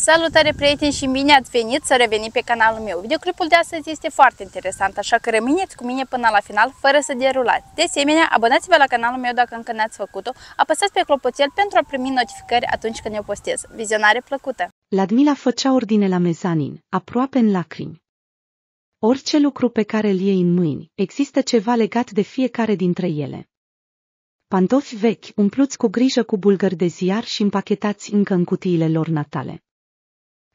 Salutare prieteni și bine ați venit să revenim pe canalul meu. Videoclipul de astăzi este foarte interesant, așa că rămâneți cu mine până la final fără să derulați. De asemenea, abonați-vă la canalul meu dacă încă n-ați făcut-o, apăsați pe clopoțel pentru a primi notificări atunci când eu postez. Vizionare plăcută! Ladmila făcea ordine la mezanin, aproape în lacrimi. Orice lucru pe care îl iei în mâini, există ceva legat de fiecare dintre ele. Pantofi vechi, umpluți cu grijă cu bulgări de ziar și împachetați încă în cutiile lor natale.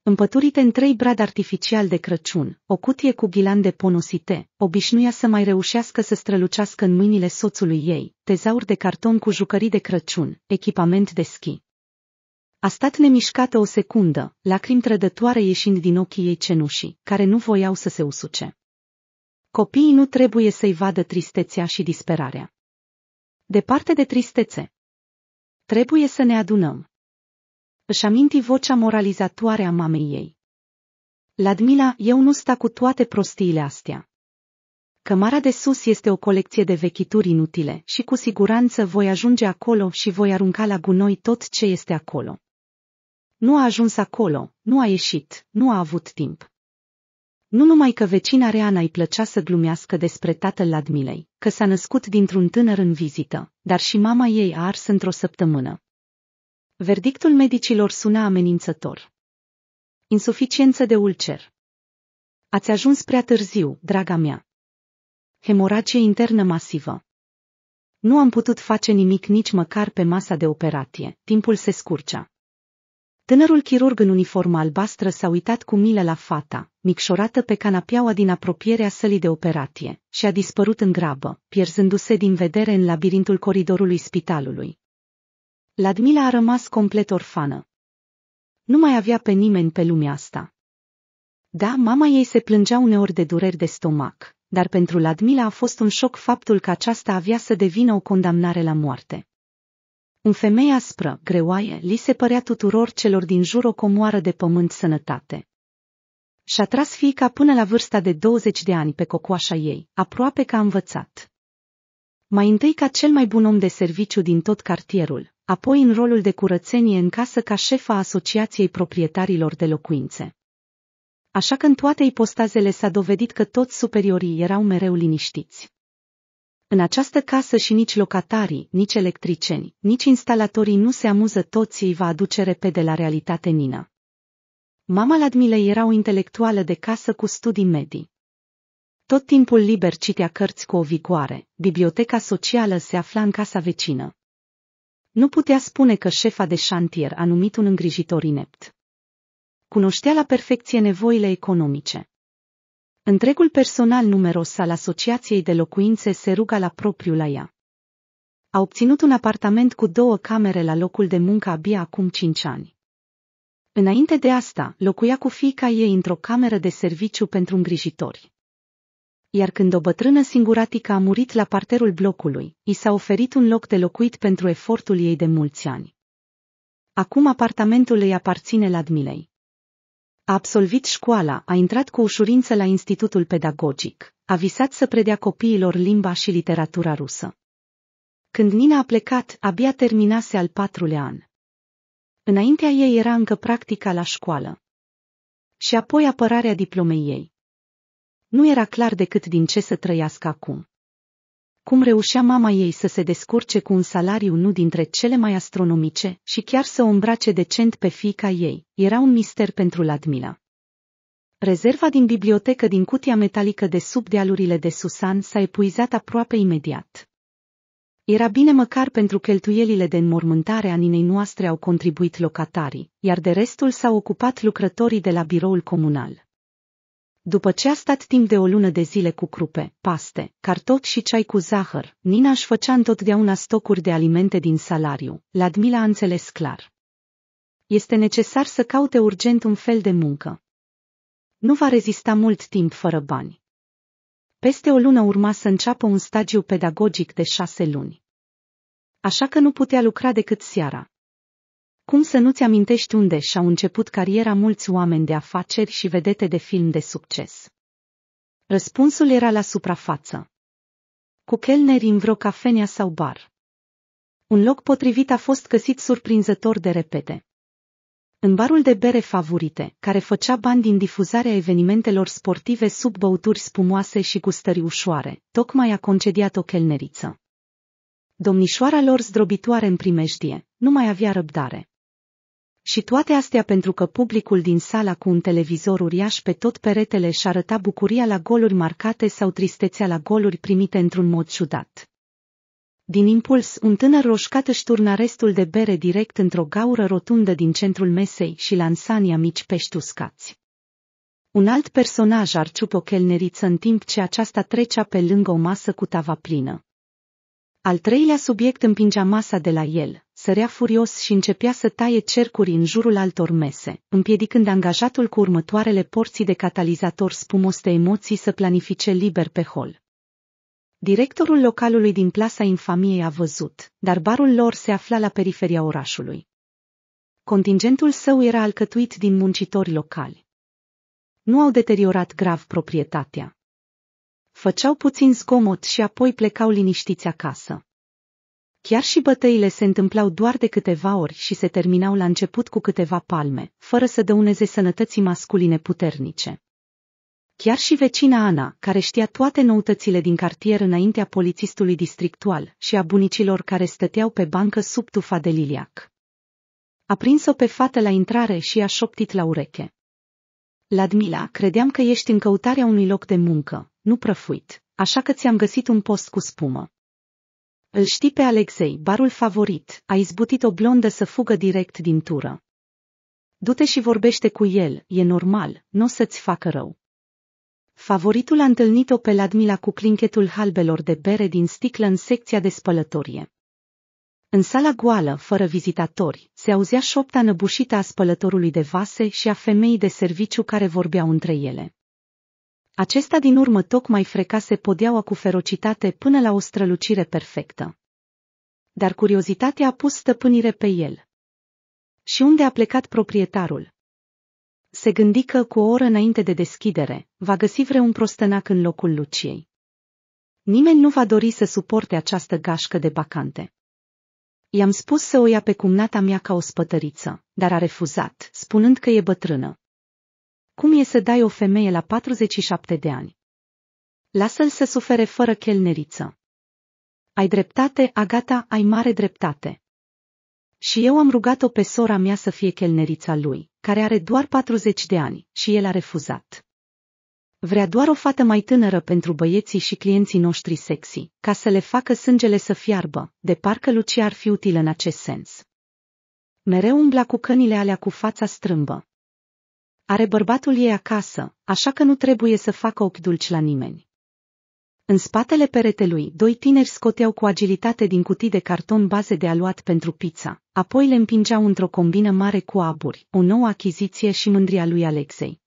Împăturite în trei brad artificial de Crăciun, o cutie cu ghilande ponosite, obișnuia să mai reușească să strălucească în mâinile soțului ei, tezauri de carton cu jucării de Crăciun, echipament de schi. A stat nemișcată o secundă, lacrimi trădătoare ieșind din ochii ei cenușii, care nu voiau să se usuce. Copiii nu trebuie să-i vadă tristețea și disperarea. Departe de tristețe. Trebuie să ne adunăm. Își aminti vocea moralizatoare a mamei ei. Ladmila, eu nu sta cu toate prostiile astea. Cămara de sus este o colecție de vechituri inutile și cu siguranță voi ajunge acolo și voi arunca la gunoi tot ce este acolo. Nu a ajuns acolo, nu a ieșit, nu a avut timp. Nu numai că vecina Reana îi plăcea să glumească despre tatăl Ladmilei, că s-a născut dintr-un tânăr în vizită, dar și mama ei a ars într-o săptămână. Verdictul medicilor suna amenințător. Insuficiență de ulcer. Ați ajuns prea târziu, draga mea. Hemoragie internă masivă. Nu am putut face nimic nici măcar pe masa de operație, timpul se scurcea. Tânărul chirurg în uniformă albastră s-a uitat cu milă la fata, micșorată pe canapeaua din apropierea sălii de operație, și a dispărut în grabă, pierzându-se din vedere în labirintul coridorului spitalului. Ladmila a rămas complet orfană. Nu mai avea pe nimeni pe lumea asta. Da, mama ei se plângea uneori de dureri de stomac, dar pentru Ladmila a fost un șoc faptul că aceasta avea să devină o condamnare la moarte. Un femeie aspră, greoaie, li se părea tuturor celor din jur o comoară de pământ sănătate. Și-a tras fiica până la vârsta de 20 de ani pe cocoașa ei, aproape că a învățat mai întâi ca cel mai bun om de serviciu din tot cartierul, apoi în rolul de curățenie în casă ca șefa Asociației Proprietarilor de Locuințe. Așa că în toate ipostazele s-a dovedit că toți superiorii erau mereu liniștiți. În această casă și nici locatarii, nici electricieni, nici instalatorii nu se amuză toți ei va aduce repede la realitate Nina. Mama Ladmilei era o intelectuală de casă cu studii medii. Tot timpul liber citea cărți cu o vigoare, biblioteca socială se afla în casa vecină. Nu putea spune că șefa de șantier a numit un îngrijitor inept. Cunoștea la perfecție nevoile economice. Întregul personal numeros al asociației de locuințe se ruga la propriu la ea. A obținut un apartament cu două camere la locul de muncă abia acum cinci ani. Înainte de asta, locuia cu fiica ei într-o cameră de serviciu pentru îngrijitori iar când o bătrână singuratică a murit la parterul blocului, i s-a oferit un loc de locuit pentru efortul ei de mulți ani. Acum apartamentul îi aparține Ladmilei. A absolvit școala, a intrat cu ușurință la institutul pedagogic, a visat să predea copiilor limba și literatura rusă. Când Nina a plecat, abia terminase al patrulea an. Înaintea ei era încă practica la școală. Și apoi apărarea diplomei ei. Nu era clar decât din ce să trăiască acum. Cum reușea mama ei să se descurce cu un salariu nu dintre cele mai astronomice și chiar să o îmbrace decent pe fiica ei, era un mister pentru Ladmila. Rezerva din bibliotecă din cutia metalică de sub dealurile de Susan s-a epuizat aproape imediat. Era bine măcar pentru cheltuielile de înmormântare a ninei noastre au contribuit locatarii, iar de restul s-au ocupat lucrătorii de la biroul comunal. După ce a stat timp de o lună de zile cu crupe, paste, cartofi și ceai cu zahăr, Nina își făcea întotdeauna stocuri de alimente din salariu. Ladmila a înțeles clar. Este necesar să caute urgent un fel de muncă. Nu va rezista mult timp fără bani. Peste o lună urma să înceapă un stagiu pedagogic de șase luni. Așa că nu putea lucra decât seara, cum să nu-ți amintești unde și-au început cariera mulți oameni de afaceri și vedete de film de succes? Răspunsul era la suprafață. Cu chelneri în vreo cafenea sau bar. Un loc potrivit a fost găsit surprinzător de repede. În barul de bere favorite, care făcea bani din difuzarea evenimentelor sportive sub băuturi spumoase și gustări ușoare, tocmai a concediat o chelneriță. Domnișoara lor zdrobitoare în primejdie, nu mai avea răbdare. Și toate astea pentru că publicul din sala cu un televizor uriaș pe tot peretele și arăta bucuria la goluri marcate sau tristețea la goluri primite într-un mod ciudat. Din impuls, un tânăr roșcat își turna restul de bere direct într-o gaură rotundă din centrul mesei și lansa în mici pești uscați. Un alt personaj arciup o chelneriță în timp ce aceasta trecea pe lângă o masă cu tava plină. Al treilea subiect împingea masa de la el, sărea furios și începea să taie cercuri în jurul altor mese, împiedicând angajatul cu următoarele porții de catalizator spumos de emoții să planifice liber pe hol. Directorul localului din plasa infamiei a văzut, dar barul lor se afla la periferia orașului. Contingentul său era alcătuit din muncitori locali. Nu au deteriorat grav proprietatea. Făceau puțin zgomot și apoi plecau liniștiți acasă. Chiar și bătăile se întâmplau doar de câteva ori și se terminau la început cu câteva palme, fără să dăuneze sănătății masculine puternice. Chiar și vecina Ana, care știa toate noutățile din cartier înaintea polițistului districtual și a bunicilor care stăteau pe bancă sub tufa de liliac. A prins-o pe fată la intrare și a șoptit la ureche. Ladmila, credeam că ești în căutarea unui loc de muncă, nu prăfuit, așa că ți-am găsit un post cu spumă. Îl știi pe Alexei, barul favorit, a izbutit o blondă să fugă direct din tură. Du-te și vorbește cu el, e normal, nu o să-ți facă rău. Favoritul a întâlnit-o pe Ladmila cu clinchetul halbelor de bere din sticlă în secția de spălătorie. În sala goală, fără vizitatori, se auzea șopta năbușită a spălătorului de vase și a femeii de serviciu care vorbeau între ele. Acesta din urmă tocmai frecase podeaua cu ferocitate până la o strălucire perfectă. Dar curiozitatea a pus stăpânire pe el. Și unde a plecat proprietarul? Se gândi că cu o oră înainte de deschidere, va găsi vreun prostănac în locul Luciei. Nimeni nu va dori să suporte această gașcă de bacante. I-am spus să o ia pe cumnata mea ca o spătăriță, dar a refuzat, spunând că e bătrână. Cum e să dai o femeie la 47 de ani? Lasă-l să sufere fără chelneriță. Ai dreptate, Agata, ai mare dreptate. Și eu am rugat-o pe sora mea să fie chelnerița lui, care are doar 40 de ani, și el a refuzat. Vrea doar o fată mai tânără pentru băieții și clienții noștri sexy, ca să le facă sângele să fiarbă, de parcă Lucia ar fi utilă în acest sens. Mereu umbla cu cănile alea cu fața strâmbă, are bărbatul ei acasă, așa că nu trebuie să facă ochi dulci la nimeni. În spatele peretelui, doi tineri scoteau cu agilitate din cutii de carton baze de aluat pentru pizza, apoi le împingeau într-o combină mare cu aburi, o nouă achiziție și mândria lui Alexei.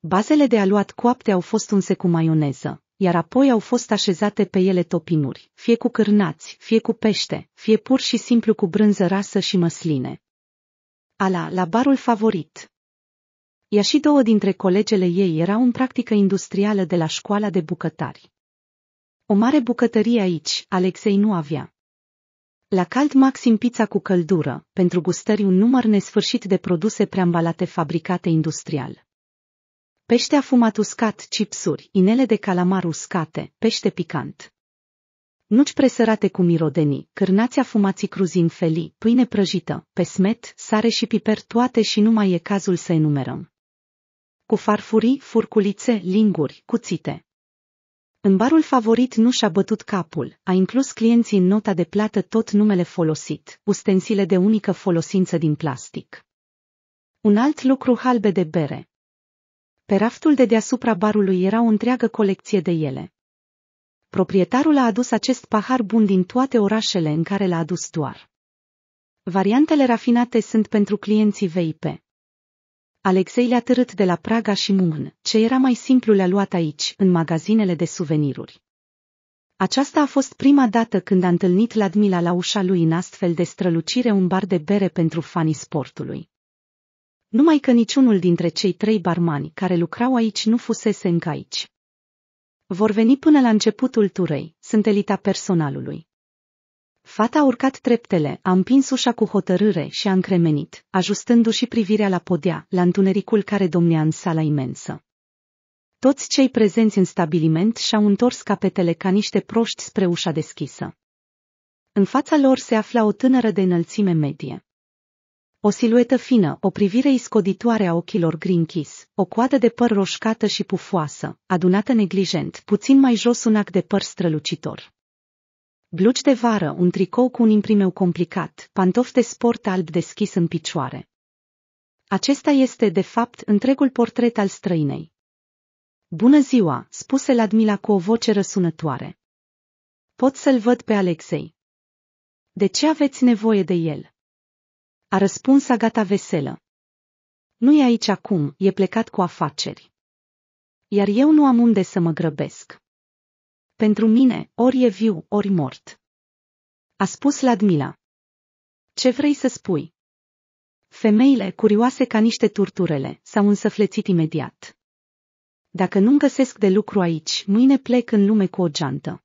Bazele de aluat coapte au fost unse cu maioneză, iar apoi au fost așezate pe ele topinuri, fie cu cârnați, fie cu pește, fie pur și simplu cu brânză rasă și măsline. Ala, la barul favorit, ea și două dintre colegele ei erau în practică industrială de la școala de bucătari. O mare bucătărie aici, Alexei nu avea. La cald maxim pizza cu căldură, pentru gustări un număr nesfârșit de produse preambalate fabricate industrial. Pește afumat uscat, chipsuri, inele de calamar uscate, pește picant. Nuci presărate cu mirodenii, cârnați afumații cruzin felii, pâine prăjită, pesmet, sare și piper toate și nu mai e cazul să enumerăm cu farfurii, furculițe, linguri, cuțite. În barul favorit nu și-a bătut capul, a inclus clienții în nota de plată tot numele folosit, ustensile de unică folosință din plastic. Un alt lucru halbe de bere. Pe raftul de deasupra barului era o întreagă colecție de ele. Proprietarul a adus acest pahar bun din toate orașele în care l-a adus doar. Variantele rafinate sunt pentru clienții VIP. Alexei le-a târât de la Praga și Mumân, ce era mai simplu le-a luat aici, în magazinele de suveniruri. Aceasta a fost prima dată când a întâlnit Ladmila la ușa lui în astfel de strălucire un bar de bere pentru fanii sportului. Numai că niciunul dintre cei trei barmani care lucrau aici nu fusese încă aici. Vor veni până la începutul turei, sunt elita personalului. Fata a urcat treptele, a împins ușa cu hotărâre și a încremenit, ajustându-și privirea la podea, la întunericul care domnea în sala imensă. Toți cei prezenți în stabiliment și-au întors capetele ca niște proști spre ușa deschisă. În fața lor se afla o tânără de înălțime medie. O siluetă fină, o privire iscoditoare a ochilor grinchis, o coadă de păr roșcată și pufoasă, adunată neglijent, puțin mai jos un ac de păr strălucitor. Bluci de vară, un tricou cu un imprimeu complicat, pantofi de sport alb deschis în picioare. Acesta este, de fapt, întregul portret al străinei. Bună ziua, spuse Ladmila cu o voce răsunătoare. Pot să-l văd pe Alexei. De ce aveți nevoie de el? A răspuns Agata veselă. Nu e aici acum, e plecat cu afaceri. Iar eu nu am unde să mă grăbesc. Pentru mine, ori e viu, ori mort. A spus Ladmila. Ce vrei să spui? Femeile, curioase ca niște turturele, s-au însăflețit imediat. Dacă nu găsesc de lucru aici, mâine plec în lume cu o geantă.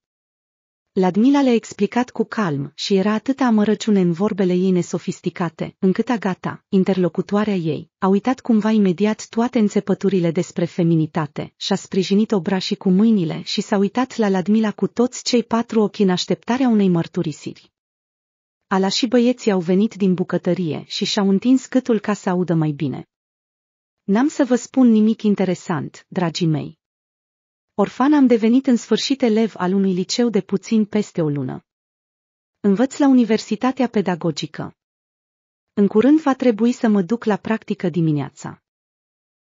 Ladmila le-a explicat cu calm și era atâta amărăciune în vorbele ei nesofisticate, încât Agata, interlocutoarea ei, a uitat cumva imediat toate înțepăturile despre feminitate și-a sprijinit obrașii cu mâinile și s-a uitat la Ladmila cu toți cei patru ochi în așteptarea unei mărturisiri. Ala și băieții au venit din bucătărie și și-au întins câtul ca să audă mai bine. N-am să vă spun nimic interesant, dragii mei, Orfan am devenit în sfârșit elev al unui liceu de puțin peste o lună. Învăț la Universitatea Pedagogică. În curând va trebui să mă duc la practică dimineața.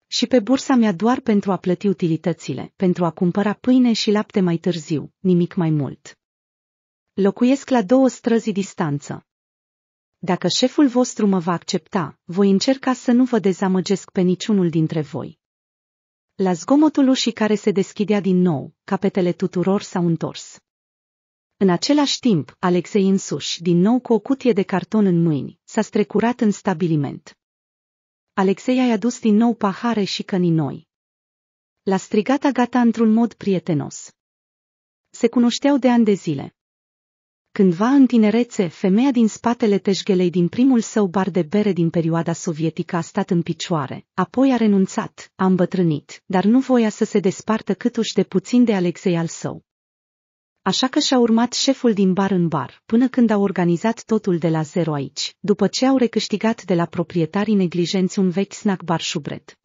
Și pe bursa mea doar pentru a plăti utilitățile, pentru a cumpăra pâine și lapte mai târziu, nimic mai mult. Locuiesc la două străzi distanță. Dacă șeful vostru mă va accepta, voi încerca să nu vă dezamăgesc pe niciunul dintre voi. La zgomotul ușii care se deschidea din nou, capetele tuturor s-au întors. În același timp, Alexei însuși, din nou cu o cutie de carton în mâini, s-a strecurat în stabiliment. Alexei a adus din nou pahare și căni noi. L-a strigat Agata într-un mod prietenos. Se cunoșteau de ani de zile. Cândva în tinerețe, femeia din spatele teșghelei din primul său bar de bere din perioada sovietică a stat în picioare, apoi a renunțat, a îmbătrânit, dar nu voia să se despartă câtuși de puțin de Alexei al său. Așa că și-a urmat șeful din bar în bar, până când au organizat totul de la zero aici, după ce au recâștigat de la proprietarii neglijenți un vechi snack bar șubret.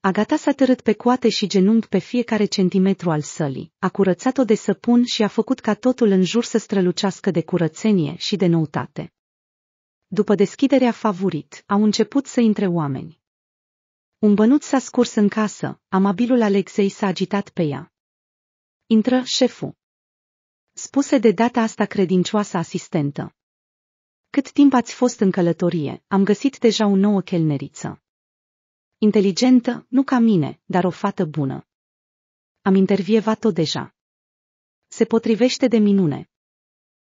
Agata s-a târât pe coate și genunchi pe fiecare centimetru al sălii, a curățat-o de săpun și a făcut ca totul în jur să strălucească de curățenie și de noutate. După deschiderea favorit, au început să intre oameni. Un bănuț s-a scurs în casă, amabilul Alexei s-a agitat pe ea. Intră șeful. Spuse de data asta credincioasa asistentă. Cât timp ați fost în călătorie, am găsit deja o nouă chelneriță. Inteligentă, nu ca mine, dar o fată bună. Am intervievat-o deja. Se potrivește de minune.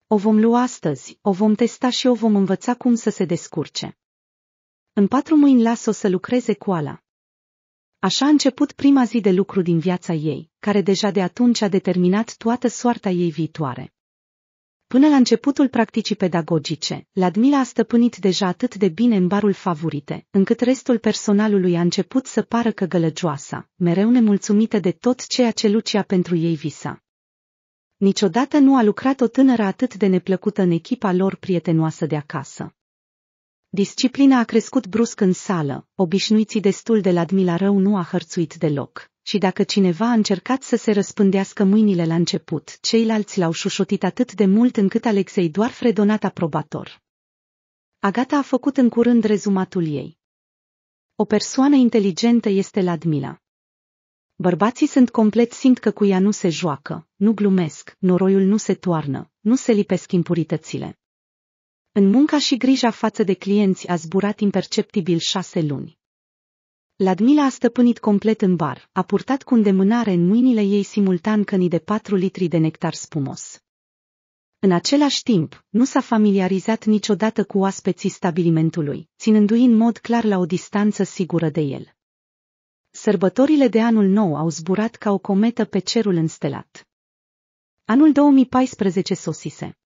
O vom lua astăzi, o vom testa și o vom învăța cum să se descurce. În patru mâini las-o să lucreze cu ala. Așa a început prima zi de lucru din viața ei, care deja de atunci a determinat toată soarta ei viitoare. Până la începutul practicii pedagogice, Ladmila a stăpânit deja atât de bine în barul favorite, încât restul personalului a început să pară că gălăgioasa, mereu nemulțumită de tot ceea ce Lucia pentru ei visa. Niciodată nu a lucrat o tânără atât de neplăcută în echipa lor prietenoasă de acasă. Disciplina a crescut brusc în sală, obișnuiții destul de Ladmila rău nu a hărțuit deloc și dacă cineva a încercat să se răspândească mâinile la început, ceilalți l-au șușotit atât de mult încât Alexei doar fredonat aprobator. Agata a făcut în curând rezumatul ei. O persoană inteligentă este Ladmila. Bărbații sunt complet simt că cu ea nu se joacă, nu glumesc, noroiul nu se toarnă, nu se lipesc impuritățile. În munca și grija față de clienți a zburat imperceptibil șase luni. Ladmila a stăpânit complet în bar, a purtat cu îndemânare în mâinile ei simultan cănii de patru litri de nectar spumos. În același timp, nu s-a familiarizat niciodată cu aspeții stabilimentului, ținându-i în mod clar la o distanță sigură de el. Sărbătorile de anul nou au zburat ca o cometă pe cerul înstelat. Anul 2014 sosise.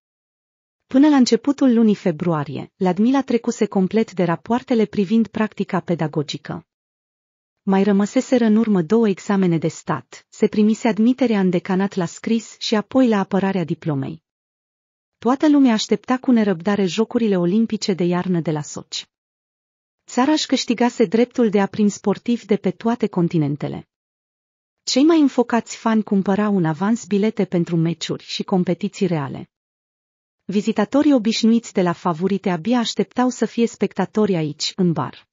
Până la începutul lunii februarie, Ladmila trecuse complet de rapoartele privind practica pedagogică. Mai rămăseseră în urmă două examene de stat, se primise admiterea în decanat la scris și apoi la apărarea diplomei. Toată lumea aștepta cu nerăbdare Jocurile Olimpice de iarnă de la Soci. Țara își câștigase dreptul de a prim sportiv de pe toate continentele. Cei mai înfocați fani cumpărau în avans bilete pentru meciuri și competiții reale. Vizitatorii obișnuiți de la favorite abia așteptau să fie spectatori aici, în bar.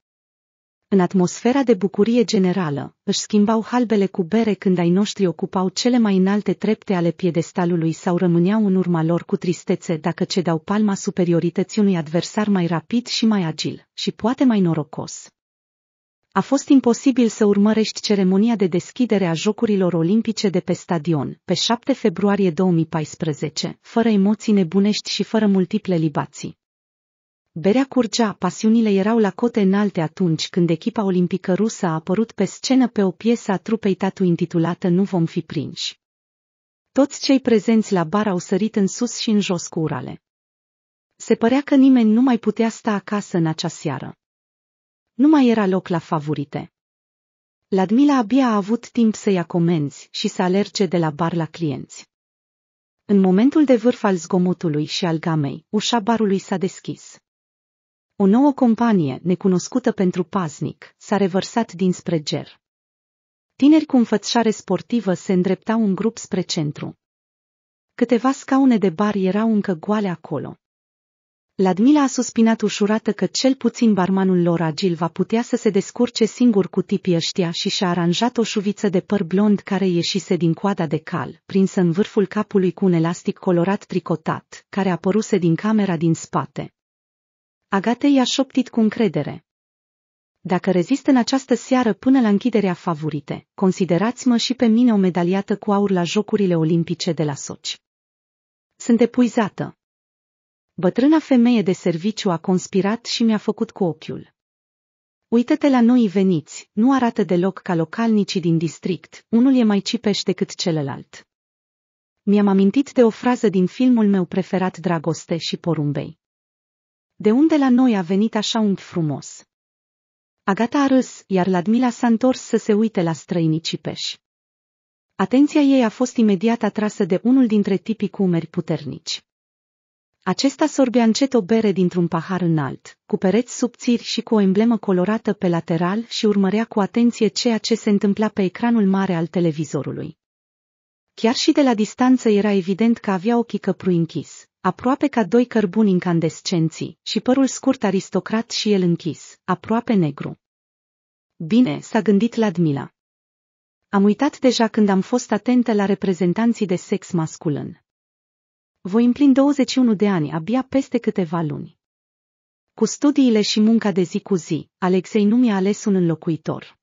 În atmosfera de bucurie generală, își schimbau halbele cu bere când ai noștri ocupau cele mai înalte trepte ale piedestalului sau rămâneau în urma lor cu tristețe dacă cedau palma superiorității unui adversar mai rapid și mai agil, și poate mai norocos. A fost imposibil să urmărești ceremonia de deschidere a Jocurilor Olimpice de pe stadion, pe 7 februarie 2014, fără emoții nebunești și fără multiple libații. Berea curgea, pasiunile erau la cote înalte atunci când echipa olimpică rusă a apărut pe scenă pe o piesă a trupei tatu intitulată Nu vom fi prinși. Toți cei prezenți la bar au sărit în sus și în jos cu urale. Se părea că nimeni nu mai putea sta acasă în acea seară. Nu mai era loc la favorite. Ladmila abia a avut timp să ia comenzi și să alerge de la bar la clienți. În momentul de vârf al zgomotului și al gamei, ușa barului s-a deschis. O nouă companie, necunoscută pentru paznic, s-a revărsat dinspre ger. Tineri cu înfățișare sportivă se îndreptau în grup spre centru. Câteva scaune de bar erau încă goale acolo. Ladmila a suspinat ușurată că cel puțin barmanul lor agil va putea să se descurce singur cu tipii ăștia și și-a aranjat o șuviță de păr blond care ieșise din coada de cal, prinsă în vârful capului cu un elastic colorat tricotat, care apăruse din camera din spate. Agate i-a șoptit cu încredere. Dacă rezist în această seară până la închiderea favorite, considerați-mă și pe mine o medaliată cu aur la Jocurile Olimpice de la Soci. Sunt epuizată. Bătrâna femeie de serviciu a conspirat și mi-a făcut cu ochiul. Uită-te la noi veniți, nu arată deloc ca localnicii din district, unul e mai cipeș decât celălalt. Mi-am amintit de o frază din filmul meu preferat Dragoste și Porumbei. De unde la noi a venit așa un frumos? Agata a râs, iar Ladmila s-a întors să se uite la străinii cipeși. Atenția ei a fost imediat atrasă de unul dintre tipii cu umeri puternici. Acesta sorbea încet o bere dintr-un pahar înalt, cu pereți subțiri și cu o emblemă colorată pe lateral și urmărea cu atenție ceea ce se întâmpla pe ecranul mare al televizorului. Chiar și de la distanță era evident că avea ochii căprui închis aproape ca doi cărbuni incandescenții, și părul scurt aristocrat și el închis, aproape negru. Bine, s-a gândit Ladmila. Am uitat deja când am fost atentă la reprezentanții de sex masculin. Voi împlin 21 de ani abia peste câteva luni. Cu studiile și munca de zi cu zi, Alexei nu mi-a ales un înlocuitor.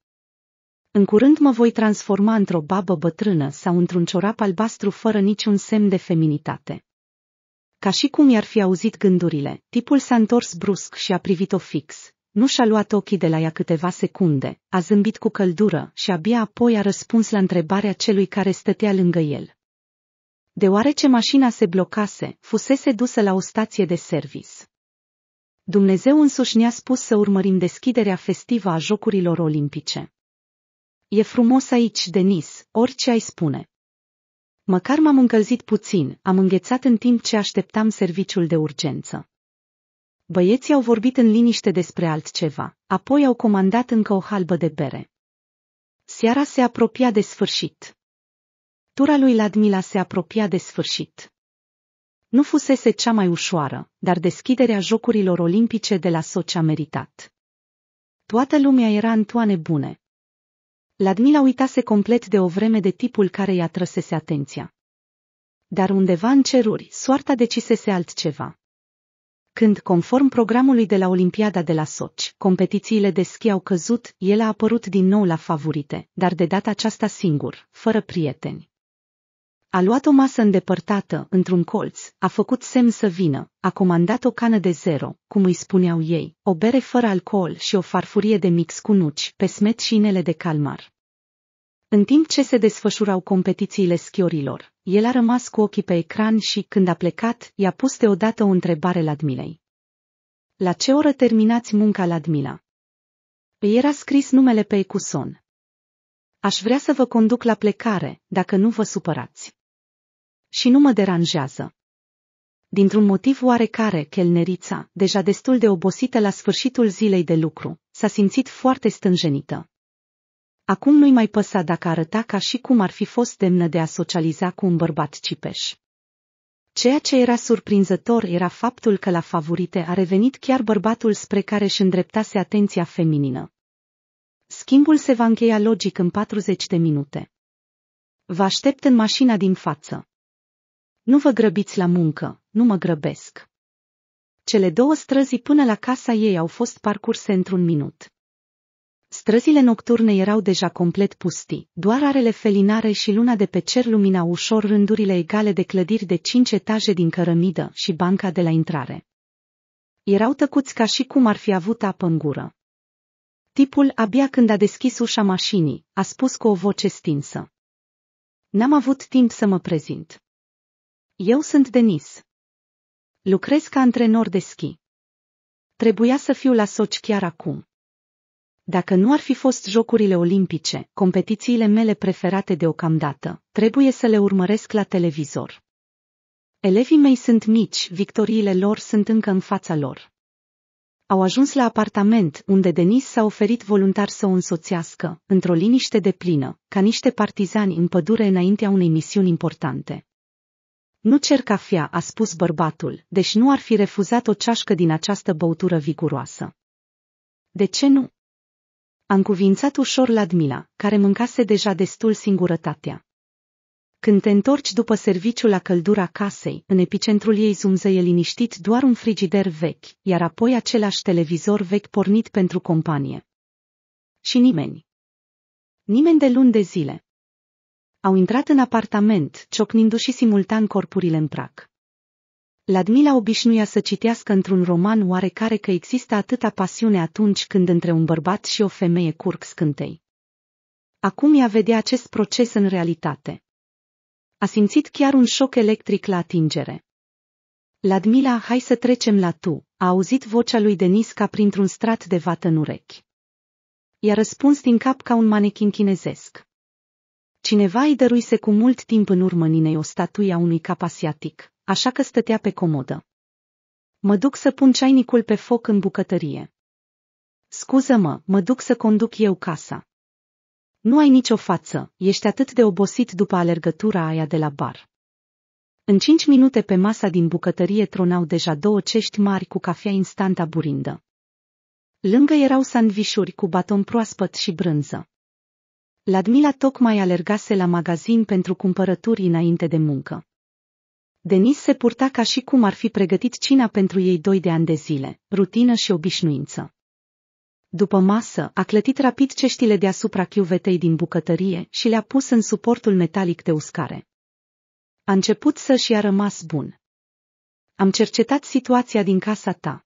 În curând mă voi transforma într-o babă bătrână sau într-un ciorap albastru fără niciun semn de feminitate. Ca și cum i-ar fi auzit gândurile, tipul s-a întors brusc și a privit-o fix. Nu și-a luat ochii de la ea câteva secunde, a zâmbit cu căldură și abia apoi a răspuns la întrebarea celui care stătea lângă el. Deoarece mașina se blocase, fusese dusă la o stație de servis. Dumnezeu însuși ne-a spus să urmărim deschiderea festivă a Jocurilor Olimpice. E frumos aici, Denis, orice ai spune. Măcar m-am încălzit puțin, am înghețat în timp ce așteptam serviciul de urgență. Băieții au vorbit în liniște despre altceva, apoi au comandat încă o halbă de bere. Seara se apropia de sfârșit. Tura lui Ladmila se apropia de sfârșit. Nu fusese cea mai ușoară, dar deschiderea Jocurilor Olimpice de la Socia meritat. Toată lumea era în toane bune, Ladmila uitase complet de o vreme de tipul care i-a trăsese atenția. Dar undeva în ceruri, soarta decisese altceva. Când, conform programului de la Olimpiada de la Soci, competițiile de schi au căzut, el a apărut din nou la favorite, dar de data aceasta singur, fără prieteni. A luat o masă îndepărtată, într-un colț, a făcut semn să vină, a comandat o cană de zero, cum îi spuneau ei, o bere fără alcool și o farfurie de mix cu nuci, pesmet și inele de calmar. În timp ce se desfășurau competițiile schiorilor, el a rămas cu ochii pe ecran și, când a plecat, i-a pus deodată o întrebare la Dmilei. La ce oră terminați munca la Dmila? Îi era scris numele pe Ecuson. Aș vrea să vă conduc la plecare, dacă nu vă supărați și nu mă deranjează. Dintr-un motiv oarecare, chelnerița, deja destul de obosită la sfârșitul zilei de lucru, s-a simțit foarte stânjenită. Acum nu-i mai păsa dacă arăta ca și cum ar fi fost demnă de a socializa cu un bărbat cipeș. Ceea ce era surprinzător era faptul că la favorite a revenit chiar bărbatul spre care își îndreptase atenția feminină. Schimbul se va încheia logic în 40 de minute. Vă aștept în mașina din față. Nu vă grăbiți la muncă, nu mă grăbesc. Cele două străzi până la casa ei au fost parcurse într-un minut. Străzile nocturne erau deja complet pustii, doar arele felinare și luna de pe cer lumina ușor rândurile egale de clădiri de cinci etaje din cărămidă și banca de la intrare. Erau tăcuți ca și cum ar fi avut apă în gură. Tipul, abia când a deschis ușa mașinii, a spus cu o voce stinsă. N-am avut timp să mă prezint. Eu sunt Denis. Lucrez ca antrenor de schi. Trebuia să fiu la Soci chiar acum. Dacă nu ar fi fost Jocurile Olimpice, competițiile mele preferate deocamdată, trebuie să le urmăresc la televizor. Elevii mei sunt mici, victoriile lor sunt încă în fața lor. Au ajuns la apartament, unde Denis s-a oferit voluntar să o însoțească, într-o liniște de plină, ca niște partizani în pădure înaintea unei misiuni importante. Nu cer cafea, a spus bărbatul, deși nu ar fi refuzat o ceașcă din această băutură viguroasă. De ce nu? Am cuvințat ușor Ladmila, care mâncase deja destul singurătatea. Când te întorci după serviciu la căldura casei, în epicentrul ei zumzăie liniștit doar un frigider vechi, iar apoi același televizor vechi pornit pentru companie. Și nimeni. Nimeni de luni de zile au intrat în apartament, ciocnindu-și simultan corpurile în prag. Ladmila obișnuia să citească într-un roman oarecare că există atâta pasiune atunci când între un bărbat și o femeie curg scântei. Acum ea vedea acest proces în realitate. A simțit chiar un șoc electric la atingere. Ladmila, hai să trecem la tu, a auzit vocea lui Denis ca printr-un strat de vată în urechi. I-a răspuns din cap ca un manechin chinezesc. Cineva îi dăruise cu mult timp în urmă Ninei o statuie a unui cap asiatic, așa că stătea pe comodă. Mă duc să pun ceainicul pe foc în bucătărie. Scuză-mă, mă duc să conduc eu casa. Nu ai nicio față, ești atât de obosit după alergătura aia de la bar. În cinci minute pe masa din bucătărie tronau deja două cești mari cu cafea instanta burindă. Lângă erau sandvișuri cu baton proaspăt și brânză. Ladmila tocmai alergase la magazin pentru cumpărături înainte de muncă. Denis se purta ca și cum ar fi pregătit cina pentru ei doi de ani de zile, rutină și obișnuință. După masă, a clătit rapid ceștile deasupra chiuvetei din bucătărie și le-a pus în suportul metalic de uscare. A început să și a rămas bun. Am cercetat situația din casa ta.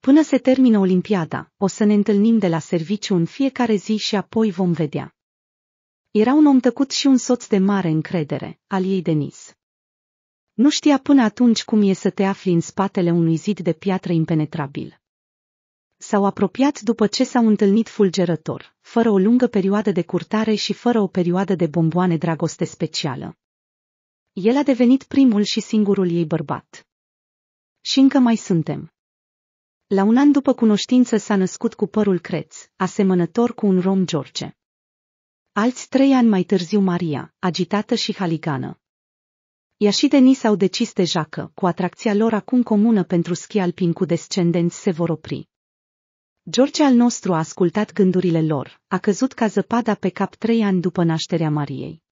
Până se termină Olimpiada, o să ne întâlnim de la serviciu în fiecare zi și apoi vom vedea. Era un om tăcut și un soț de mare încredere, al ei Denis. Nu știa până atunci cum e să te afli în spatele unui zid de piatră impenetrabil. S-au apropiat după ce s-au întâlnit fulgerător, fără o lungă perioadă de curtare și fără o perioadă de bomboane dragoste specială. El a devenit primul și singurul ei bărbat. Și încă mai suntem. La un an după cunoștință s-a născut cu părul creț, asemănător cu un rom George. Alți trei ani mai târziu Maria, agitată și haligană. Ea și Denis au decis deja că, cu atracția lor acum comună pentru schi alpin cu descendenți, se vor opri. George al nostru a ascultat gândurile lor, a căzut ca zăpada pe cap trei ani după nașterea Mariei.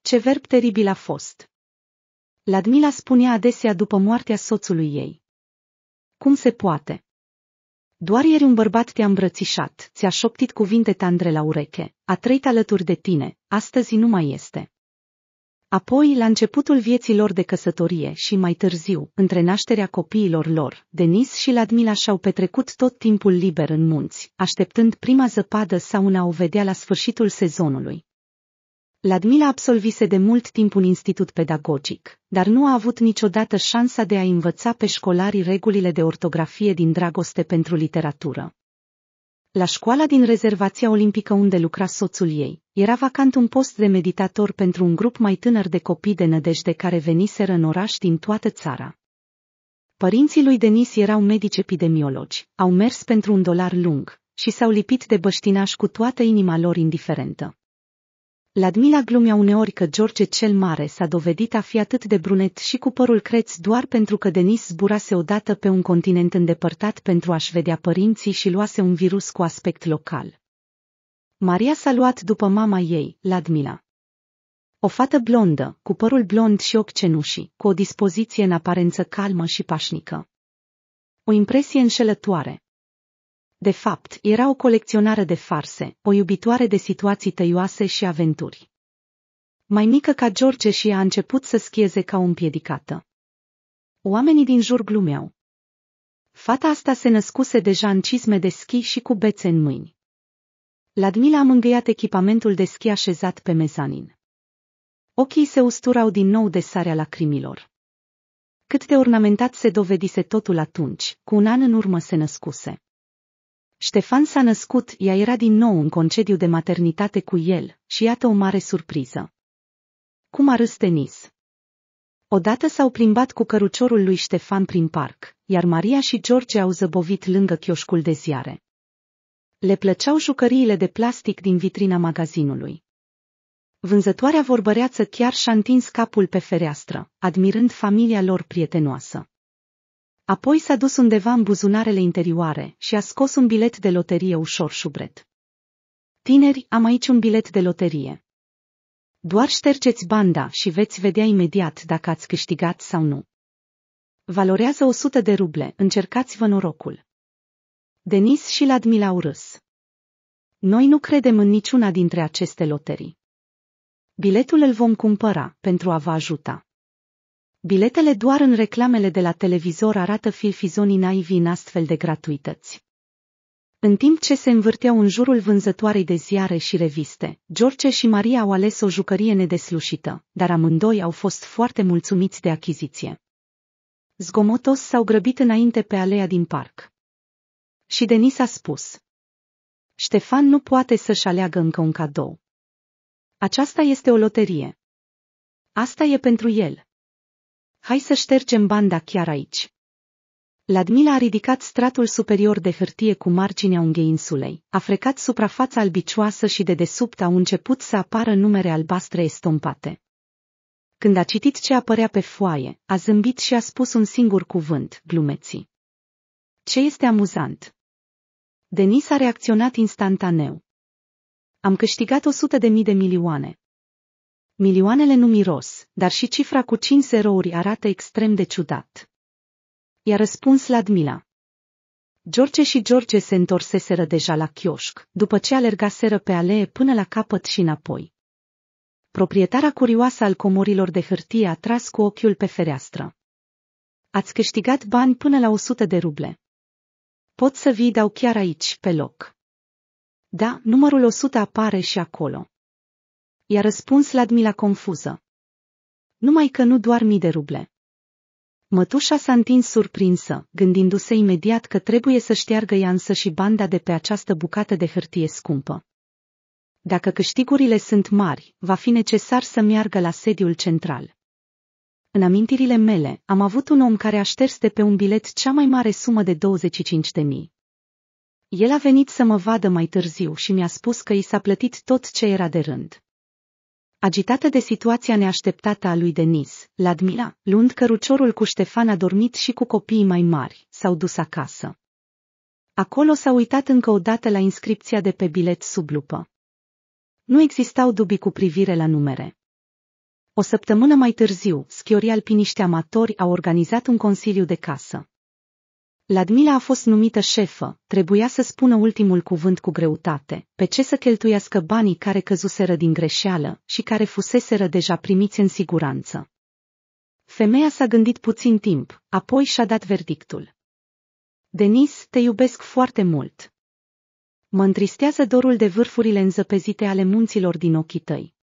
Ce verb teribil a fost! Ladmila spunea adesea după moartea soțului ei. Cum se poate? Doar ieri un bărbat te-a îmbrățișat, ți-a șoptit cuvinte tandre la ureche, a trăit alături de tine, astăzi nu mai este. Apoi, la începutul vieții lor de căsătorie și mai târziu, între nașterea copiilor lor, Denis și Ladmila și-au petrecut tot timpul liber în munți, așteptând prima zăpadă sau una o vedea la sfârșitul sezonului. Ladmila absolvise de mult timp un institut pedagogic, dar nu a avut niciodată șansa de a învăța pe școlarii regulile de ortografie din dragoste pentru literatură. La școala din rezervația olimpică unde lucra soțul ei, era vacant un post de meditator pentru un grup mai tânăr de copii de nădejde care veniseră în oraș din toată țara. Părinții lui Denis erau medici epidemiologi, au mers pentru un dolar lung și s-au lipit de băștinaș cu toată inima lor indiferentă. Ladmila glumea uneori că George cel Mare s-a dovedit a fi atât de brunet și cu părul creț doar pentru că Denis zburase odată pe un continent îndepărtat pentru a-și vedea părinții și luase un virus cu aspect local. Maria s-a luat după mama ei, Ladmila. O fată blondă, cu părul blond și ochi cenușii, cu o dispoziție în aparență calmă și pașnică. O impresie înșelătoare. De fapt, era o colecționară de farse, o iubitoare de situații tăioase și aventuri. Mai mică ca George și a început să schieze ca o împiedicată. Oamenii din jur glumeau. Fata asta se născuse deja în cizme de schi și cu bețe în mâini. Ladmila a mângâiat echipamentul de schi așezat pe mezanin. Ochii se usturau din nou de sarea lacrimilor. Cât de ornamentat se dovedise totul atunci, cu un an în urmă se născuse. Ștefan s-a născut, ea era din nou în concediu de maternitate cu el și iată o mare surpriză. Cum a râs tenis? Odată s-au plimbat cu căruciorul lui Ștefan prin parc, iar Maria și George au zăbovit lângă chioșcul de ziare. Le plăceau jucăriile de plastic din vitrina magazinului. Vânzătoarea vorbăreață chiar și-a întins capul pe fereastră, admirând familia lor prietenoasă. Apoi s-a dus undeva în buzunarele interioare și a scos un bilet de loterie ușor șubret. Tineri, am aici un bilet de loterie. Doar ștergeți banda și veți vedea imediat dacă ați câștigat sau nu. Valorează 100 de ruble, încercați-vă norocul. Denis și Ladmila au râs. Noi nu credem în niciuna dintre aceste loterii. Biletul îl vom cumpăra pentru a vă ajuta. Biletele doar în reclamele de la televizor arată filfizonii naivi în astfel de gratuități. În timp ce se învârteau în jurul vânzătoarei de ziare și reviste, George și Maria au ales o jucărie nedeslușită, dar amândoi au fost foarte mulțumiți de achiziție. Zgomotos s-au grăbit înainte pe alea din parc. Și Denis a spus. Ștefan nu poate să-și aleagă încă un cadou. Aceasta este o loterie. Asta e pentru el hai să ștergem banda chiar aici. Ladmila a ridicat stratul superior de hârtie cu marginea unghei insulei, a frecat suprafața albicioasă și de desubt au început să apară numere albastre estompate. Când a citit ce apărea pe foaie, a zâmbit și a spus un singur cuvânt, glumeții. Ce este amuzant? Denis a reacționat instantaneu. Am câștigat 100 de mii de milioane, Milioanele nu miros, dar și cifra cu 5 zerouri arată extrem de ciudat. I-a răspuns Ladmila. George și George se întorseseră deja la chioșc, după ce alergaseră pe alee până la capăt și înapoi. Proprietara curioasă al comorilor de hârtie a tras cu ochiul pe fereastră. Ați câștigat bani până la 100 de ruble. Pot să vii dau chiar aici, pe loc. Da, numărul 100 apare și acolo i-a răspuns Ladmila confuză. Numai că nu doar mii de ruble. Mătușa s-a întins surprinsă, gândindu-se imediat că trebuie să șteargă însă și banda de pe această bucată de hârtie scumpă. Dacă câștigurile sunt mari, va fi necesar să meargă la sediul central. În amintirile mele, am avut un om care a șters de pe un bilet cea mai mare sumă de 25 de mii. El a venit să mă vadă mai târziu și mi-a spus că i s-a plătit tot ce era de rând. Agitată de situația neașteptată a lui Denis, Ladmila, luând căruciorul cu Ștefan a dormit și cu copiii mai mari, s-au dus acasă. Acolo s-a uitat încă o dată la inscripția de pe bilet sub lupă. Nu existau dubii cu privire la numere. O săptămână mai târziu, schiorii alpiniști amatori au organizat un consiliu de casă. Ladmila a fost numită șefă, trebuia să spună ultimul cuvânt cu greutate, pe ce să cheltuiască banii care căzuseră din greșeală și care fuseseră deja primiți în siguranță. Femeia s-a gândit puțin timp, apoi și-a dat verdictul. Denis, te iubesc foarte mult. Mă întristează dorul de vârfurile înzăpezite ale munților din ochii tăi.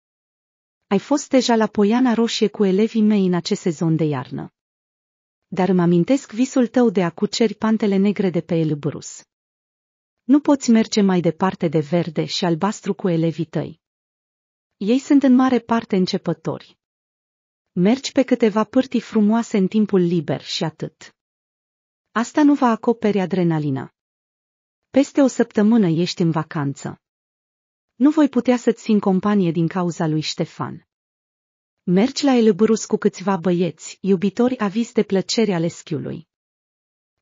Ai fost deja la Poiana Roșie cu elevii mei în acest sezon de iarnă dar îmi amintesc visul tău de a cuceri pantele negre de pe Elbrus. Nu poți merge mai departe de verde și albastru cu elevii tăi. Ei sunt în mare parte începători. Mergi pe câteva pârtii frumoase în timpul liber și atât. Asta nu va acoperi adrenalina. Peste o săptămână ești în vacanță. Nu voi putea să-ți țin companie din cauza lui Ștefan. Mergi la Elbrus cu câțiva băieți, iubitori avis de plăcere ale schiului.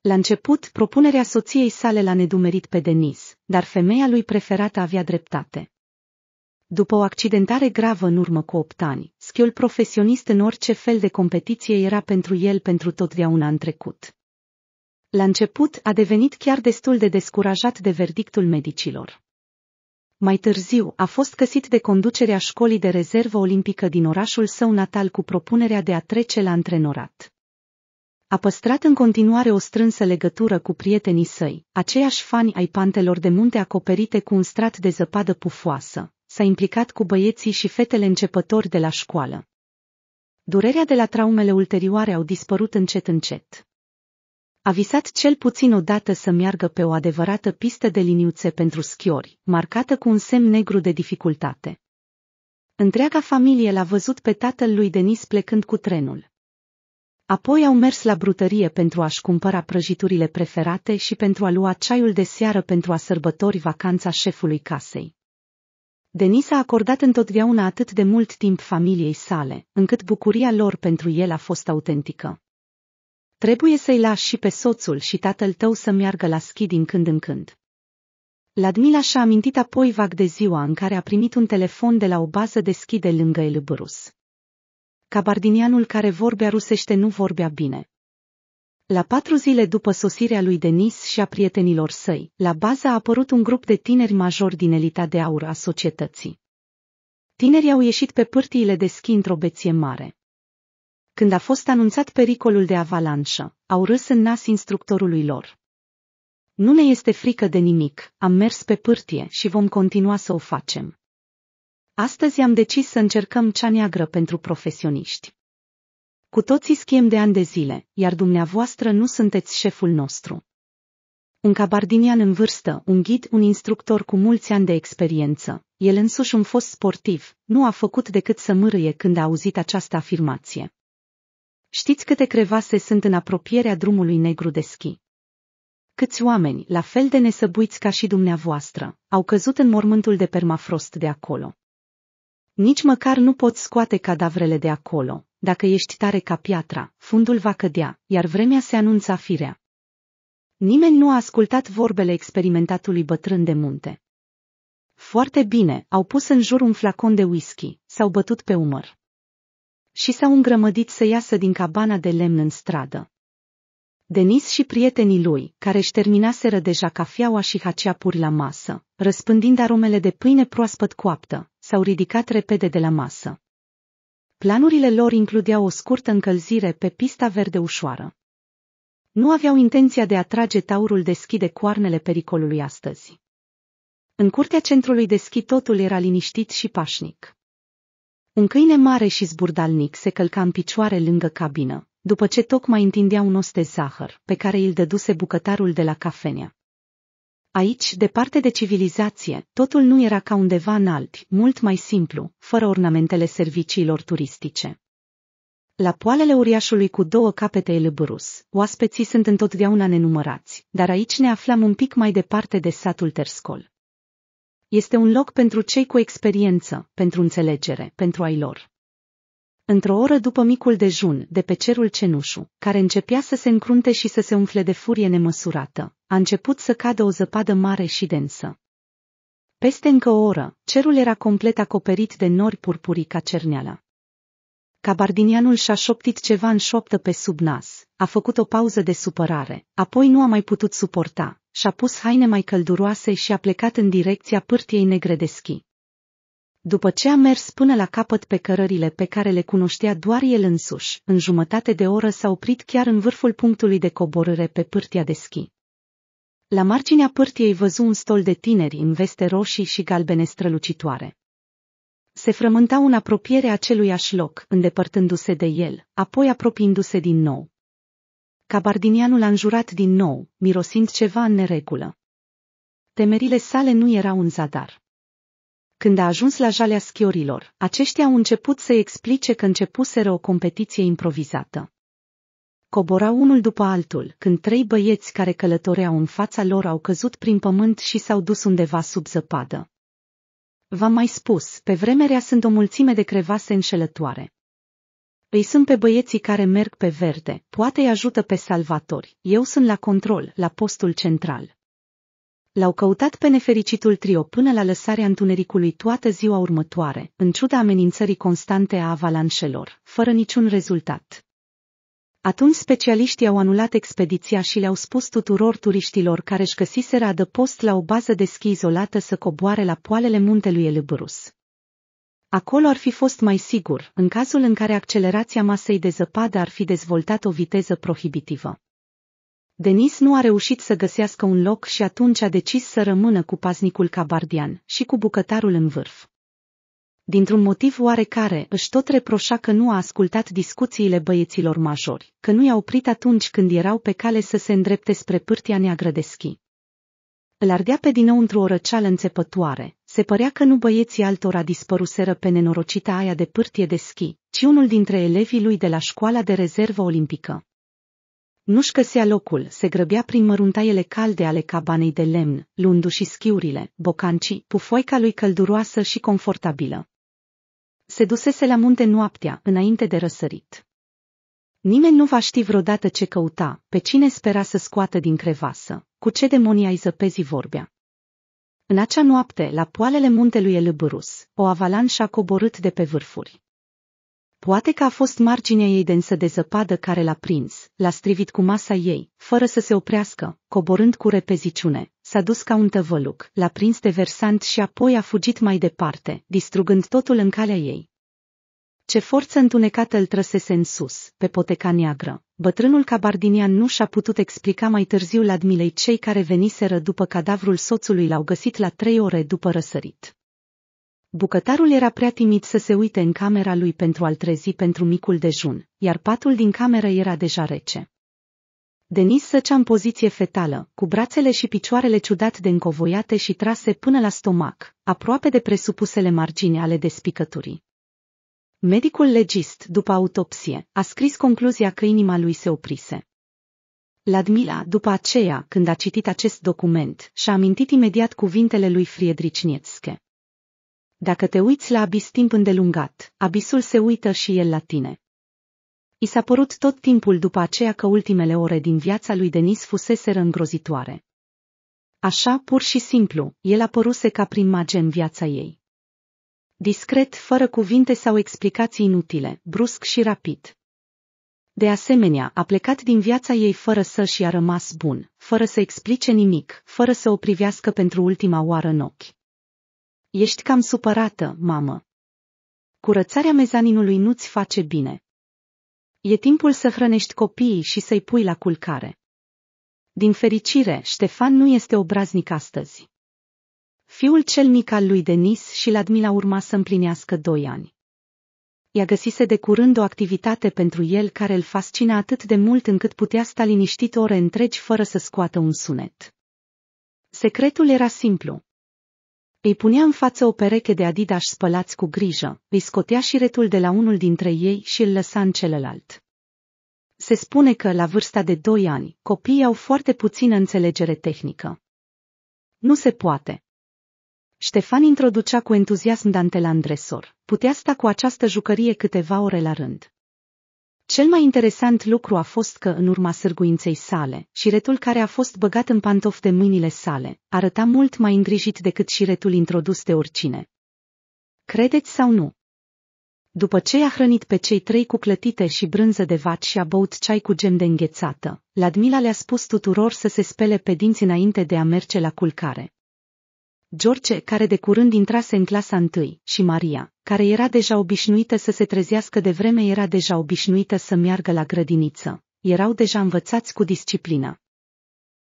La început, propunerea soției sale l-a nedumerit pe Denis, dar femeia lui preferată avea dreptate. După o accidentare gravă în urmă cu opt ani, schiul profesionist în orice fel de competiție era pentru el pentru totdeauna în trecut. La început a devenit chiar destul de descurajat de verdictul medicilor mai târziu a fost găsit de conducerea școlii de rezervă olimpică din orașul său natal cu propunerea de a trece la antrenorat. A păstrat în continuare o strânsă legătură cu prietenii săi, aceiași fani ai pantelor de munte acoperite cu un strat de zăpadă pufoasă. S-a implicat cu băieții și fetele începători de la școală. Durerea de la traumele ulterioare au dispărut încet încet. A visat cel puțin odată să meargă pe o adevărată pistă de liniuțe pentru schiori, marcată cu un semn negru de dificultate. Întreaga familie l-a văzut pe tatăl lui Denis plecând cu trenul. Apoi au mers la brutărie pentru a-și cumpăra prăjiturile preferate și pentru a lua ceaiul de seară pentru a sărbători vacanța șefului casei. Denis a acordat întotdeauna atât de mult timp familiei sale, încât bucuria lor pentru el a fost autentică. Trebuie să-i lași și pe soțul și tatăl tău să meargă la schi din când în când. Ladmila și-a amintit apoi vag de ziua în care a primit un telefon de la o bază de schi de lângă Elbrus. Cabardinianul care vorbea rusește nu vorbea bine. La patru zile după sosirea lui Denis și a prietenilor săi, la bază a apărut un grup de tineri majori din elita de aur a societății. Tinerii au ieșit pe pârtiile de schi într-o beție mare. Când a fost anunțat pericolul de avalanșă, au râs în nas instructorului lor. Nu ne este frică de nimic, am mers pe pârtie și vom continua să o facem. Astăzi am decis să încercăm cea neagră pentru profesioniști. Cu toții schiem de ani de zile, iar dumneavoastră nu sunteți șeful nostru. Un cabardinian în vârstă, un ghid, un instructor cu mulți ani de experiență, el însuși un fost sportiv, nu a făcut decât să mârâie când a auzit această afirmație. Știți câte crevase sunt în apropierea drumului negru de schi? Câți oameni, la fel de nesăbuiți ca și dumneavoastră, au căzut în mormântul de permafrost de acolo? Nici măcar nu poți scoate cadavrele de acolo, dacă ești tare ca piatra, fundul va cădea, iar vremea se anunța firea. Nimeni nu a ascultat vorbele experimentatului bătrân de munte. Foarte bine, au pus în jur un flacon de whisky, s-au bătut pe umăr și s-au îngrămădit să iasă din cabana de lemn în stradă. Denis și prietenii lui, care își terminaseră deja cafeaua și haceapuri la masă, răspândind aromele de pâine proaspăt coaptă, s-au ridicat repede de la masă. Planurile lor includeau o scurtă încălzire pe pista verde ușoară. Nu aveau intenția de a trage taurul de de coarnele pericolului astăzi. În curtea centrului de totul era liniștit și pașnic. Un câine mare și zburdalnic se călca în picioare lângă cabină, după ce tocmai întindea un os de zahăr, pe care îl dăduse bucătarul de la cafenea. Aici, departe de civilizație, totul nu era ca undeva în Alpi, mult mai simplu, fără ornamentele serviciilor turistice. La poalele uriașului cu două capete elăbărus, oaspeții sunt întotdeauna nenumărați, dar aici ne aflam un pic mai departe de satul Terscol. Este un loc pentru cei cu experiență, pentru înțelegere, pentru ai lor. Într-o oră după micul dejun, de pe cerul cenușu, care începea să se încrunte și să se umfle de furie nemăsurată, a început să cadă o zăpadă mare și densă. Peste încă o oră, cerul era complet acoperit de nori purpurii ca cerneala. Cabardinianul și-a șoptit ceva în șoptă pe sub nas, a făcut o pauză de supărare, apoi nu a mai putut suporta, și-a pus haine mai călduroase și a plecat în direcția pârtiei negre de schi. După ce a mers până la capăt pe cărările pe care le cunoștea doar el însuși, în jumătate de oră s-a oprit chiar în vârful punctului de coborâre pe pârtia de schi. La marginea pârtiei văzu un stol de tineri în veste roșii și galbene strălucitoare. Se frământau în apropierea aceluiași loc, îndepărtându-se de el, apoi apropiindu-se din nou. Cabardinianul a înjurat din nou, mirosind ceva în neregulă. Temerile sale nu erau în zadar. Când a ajuns la jalea schiorilor, aceștia au început să-i explice că începuseră o competiție improvizată. Cobora unul după altul, când trei băieți care călătoreau în fața lor au căzut prin pământ și s-au dus undeva sub zăpadă. V-am mai spus, pe vremerea sunt o mulțime de crevase înșelătoare. Îi sunt pe băieții care merg pe verde, poate îi ajută pe salvatori. Eu sunt la control, la postul central. L-au căutat pe nefericitul trio până la lăsarea întunericului toată ziua următoare, în ciuda amenințării constante a avalanșelor, fără niciun rezultat. Atunci specialiștii au anulat expediția și le-au spus tuturor turiștilor care își găsiseră adăpost la o bază de schi izolată să coboare la poalele muntelui Elbrus. Acolo ar fi fost mai sigur, în cazul în care accelerația masei de zăpadă ar fi dezvoltat o viteză prohibitivă. Denis nu a reușit să găsească un loc și atunci a decis să rămână cu paznicul cabardian și cu bucătarul în vârf. Dintr-un motiv oarecare, își tot reproșa că nu a ascultat discuțiile băieților majori, că nu i-a oprit atunci când erau pe cale să se îndrepte spre pârtia neagră de schi. Îl ardea pe dinăuntru o răceală înțepătoare, se părea că nu băieții altora dispăruseră pe nenorocita aia de pârtie de schi, ci unul dintre elevii lui de la școala de rezervă olimpică. Nu-și căsea locul, se grăbea prin măruntaiele calde ale cabanei de lemn, lundu și schiurile, bocancii, pufoica lui călduroasă și confortabilă. Se dusese la munte noaptea, înainte de răsărit. Nimeni nu va ști vreodată ce căuta, pe cine spera să scoată din crevasă, cu ce demonii ai zăpezi vorbea. În acea noapte, la poalele muntelui Elbrus, o avalanșă a coborât de pe vârfuri. Poate că a fost marginea ei densă de zăpadă care l-a prins, l-a strivit cu masa ei, fără să se oprească, coborând cu repeziciune, s-a dus ca un tăvăluc, l-a prins de versant și apoi a fugit mai departe, distrugând totul în calea ei. Ce forță întunecată îl trăsese în sus, pe poteca neagră. Bătrânul cabardinian nu și-a putut explica mai târziu la Admilei cei care veniseră după cadavrul soțului l-au găsit la trei ore după răsărit. Bucătarul era prea timid să se uite în camera lui pentru a-l trezi pentru micul dejun, iar patul din cameră era deja rece. Denis săcea în poziție fetală, cu brațele și picioarele ciudat de încovoiate și trase până la stomac, aproape de presupusele margini ale despicăturii. Medicul legist, după autopsie, a scris concluzia că inima lui se oprise. Ladmila, după aceea, când a citit acest document, și-a amintit imediat cuvintele lui Friedrich Nietzsche. Dacă te uiți la abis timp îndelungat, abisul se uită și el la tine. I s-a părut tot timpul după aceea că ultimele ore din viața lui Denis fuseseră îngrozitoare. Așa, pur și simplu, el păruse ca prin mage în viața ei. Discret, fără cuvinte sau explicații inutile, brusc și rapid. De asemenea, a plecat din viața ei fără să și a rămas bun, fără să explice nimic, fără să o privească pentru ultima oară în ochi. Ești cam supărată, mamă. Curățarea mezaninului nu-ți face bine. E timpul să hrănești copiii și să-i pui la culcare. Din fericire, Ștefan nu este obraznic astăzi. Fiul cel mic al lui Denis și Ladmila urma să împlinească doi ani. Ea găsise de curând o activitate pentru el care îl fascina atât de mult încât putea sta liniștit ore întregi fără să scoată un sunet. Secretul era simplu. Îi punea în față o pereche de adidași spălați cu grijă, îi scotea șiretul de la unul dintre ei și îl lăsa în celălalt. Se spune că, la vârsta de doi ani, copiii au foarte puțină înțelegere tehnică. Nu se poate, Ștefan introducea cu entuziasm dantela în dresor. Putea sta cu această jucărie câteva ore la rând. Cel mai interesant lucru a fost că, în urma sârguinței sale, șiretul care a fost băgat în pantof de mâinile sale, arăta mult mai îngrijit decât șiretul introdus de oricine. Credeți sau nu? După ce i-a hrănit pe cei trei cu clătite și brânză de vaci și a băut ceai cu gem de înghețată, Ladmila le-a spus tuturor să se spele pe dinți înainte de a merge la culcare. George, care de curând intrase în clasa întâi, și Maria, care era deja obișnuită să se trezească de vreme, era deja obișnuită să meargă la grădiniță. Erau deja învățați cu disciplină.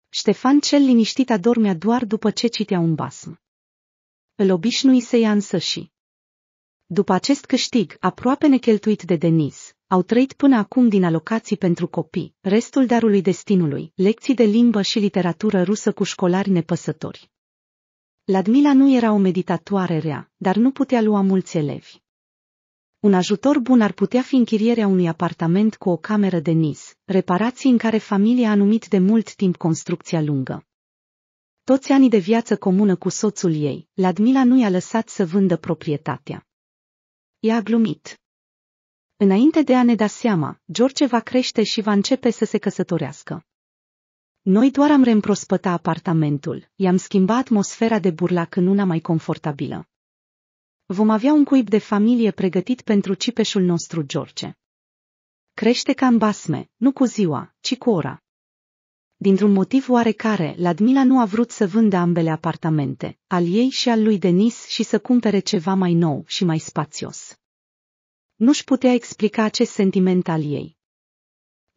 Ștefan cel liniștit adormea doar după ce citea un basm. Îl obișnui ea însă și. După acest câștig, aproape necheltuit de Denis, au trăit până acum din alocații pentru copii, restul darului destinului, lecții de limbă și literatură rusă cu școlari nepăsători. Ladmila nu era o meditatoare rea, dar nu putea lua mulți elevi. Un ajutor bun ar putea fi închirierea unui apartament cu o cameră de nis, reparații în care familia a numit de mult timp construcția lungă. Toți anii de viață comună cu soțul ei, Ladmila nu i-a lăsat să vândă proprietatea. Ea a glumit. Înainte de a ne da seama, George va crește și va începe să se căsătorească. Noi doar am reîmprospăta apartamentul, i-am schimbat atmosfera de burlac în una mai confortabilă. Vom avea un cuib de familie pregătit pentru cipeșul nostru George. Crește ca în basme, nu cu ziua, ci cu ora. Dintr-un motiv oarecare, Ladmila nu a vrut să vândă ambele apartamente, al ei și al lui Denis și să cumpere ceva mai nou și mai spațios. Nu-și putea explica acest sentiment al ei